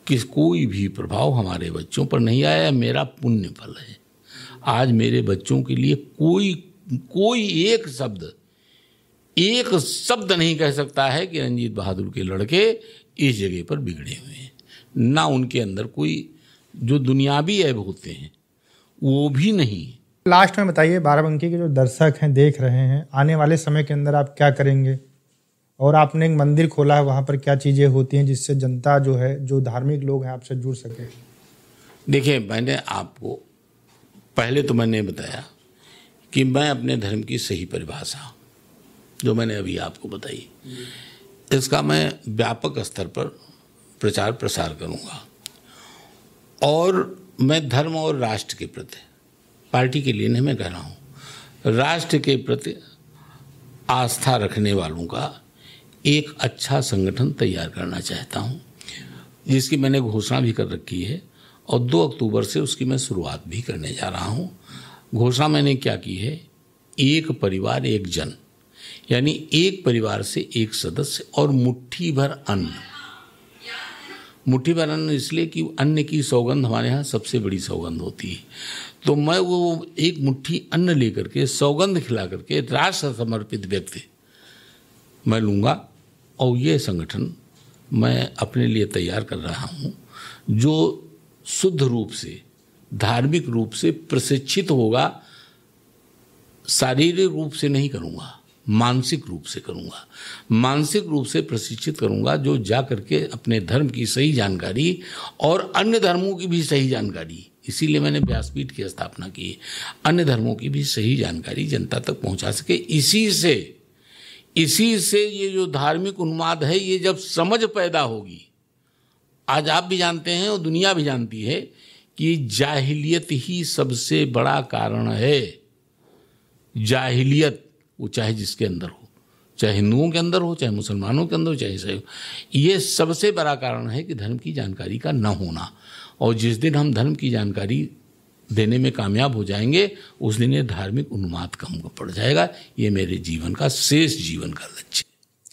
S2: किस कोई भी प्रभाव हमारे बच्चों पर नहीं आया मेरा पुण्य फल है आज मेरे बच्चों के लिए कोई कोई एक शब्द एक शब्द नहीं कह सकता है कि रंजीत बहादुर के लड़के इस जगह पर बिगड़े हुए हैं ना उनके अंदर कोई जो दुनियावी ऐब होते हैं वो भी नहीं
S1: लास्ट में बताइए बाराबंकी के जो दर्शक हैं देख रहे हैं आने वाले समय के अंदर आप क्या करेंगे और आपने एक मंदिर खोला है वहाँ पर क्या चीज़ें होती हैं जिससे जनता जो है जो धार्मिक लोग हैं आपसे जुड़ सके
S2: देखिए मैंने आपको पहले तो मैंने बताया कि मैं अपने धर्म की सही परिभाषा जो मैंने अभी आपको बताई इसका मैं व्यापक स्तर पर प्रचार प्रसार करूंगा और मैं धर्म और राष्ट्र के प्रति पार्टी के लिए नहीं मैं कह रहा हूँ राष्ट्र के प्रति आस्था रखने वालों का एक अच्छा संगठन तैयार करना चाहता हूँ जिसकी मैंने घोषणा भी कर रखी है और 2 अक्टूबर से उसकी मैं शुरुआत भी करने जा रहा हूँ घोषणा मैंने क्या की है एक परिवार एक जन यानी एक परिवार से एक सदस्य और मुट्ठी भर अन्न मुट्ठी भर अन्न इसलिए कि अन्न की सौगंध हमारे यहाँ सबसे बड़ी सौगंध होती है तो मैं वो एक मुट्ठी अन्न लेकर के सौगंध खिला करके राष्ट्र समर्पित व्यक्ति मैं लूँगा और ये संगठन मैं अपने लिए तैयार कर रहा हूँ जो शुद्ध रूप से धार्मिक रूप से प्रशिक्षित होगा शारीरिक रूप से नहीं करूँगा मानसिक रूप से करूँगा मानसिक रूप से प्रशिक्षित करूँगा जो जा करके अपने धर्म की सही जानकारी और अन्य धर्मों की भी सही जानकारी इसीलिए मैंने व्यासपीठ की स्थापना की अन्य धर्मों की भी सही जानकारी जनता तक पहुँचा सके इसी से इसी से ये जो धार्मिक उन्माद है ये जब समझ पैदा होगी आज आप भी जानते हैं और दुनिया भी जानती है कि जाहिलियत ही सबसे बड़ा कारण है जाहिलियत वो चाहे जिसके अंदर हो चाहे हिंदुओं के अंदर हो चाहे मुसलमानों के अंदर हो चाहे ईसाई ये सबसे बड़ा कारण है कि धर्म की जानकारी का न होना और जिस दिन हम धर्म की जानकारी देने में कामयाब हो जाएंगे उस दिन ये धार्मिक उन्माद कम पड़ जाएगा ये मेरे जीवन का शेष जीवन का लक्ष्य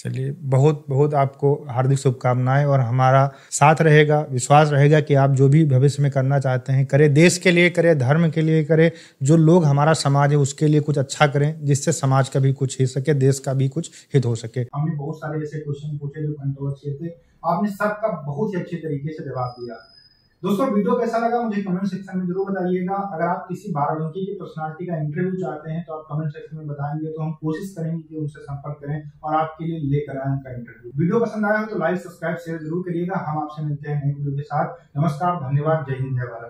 S2: चलिए
S1: बहुत बहुत आपको हार्दिक शुभकामनाएं और हमारा साथ रहेगा विश्वास रहेगा कि आप जो भी भविष्य में करना चाहते हैं करें देश के लिए करें धर्म के लिए करें जो लोग हमारा समाज है उसके लिए कुछ अच्छा करें जिससे समाज का भी कुछ हित सके देश का भी कुछ हित हो सके हमने बहुत सारे ऐसे क्वेश्चन पूछे जो कंट्रोवर्सी थे आपने सबका बहुत ही अच्छे तरीके से जवाब दिया दोस्तों वीडियो कैसा लगा मुझे कमेंट सेक्शन में जरूर बताइएगा अगर आप किसी बाराबंकी की पर्सनालिटी का इंटरव्यू चाहते हैं तो आप कमेंट सेक्शन में बताएंगे तो हम कोशिश करेंगे कि उनसे संपर्क करें और आपके लिए लेकर आए उनका इंटरव्यू वीडियो पसंद आया हो तो लाइक सब्सक्राइब शेयर जरूर करिएगा हम आपसे मिलते हैं नई वीडियो के साथ नमस्कार धन्यवाद जय हिंद जय भारत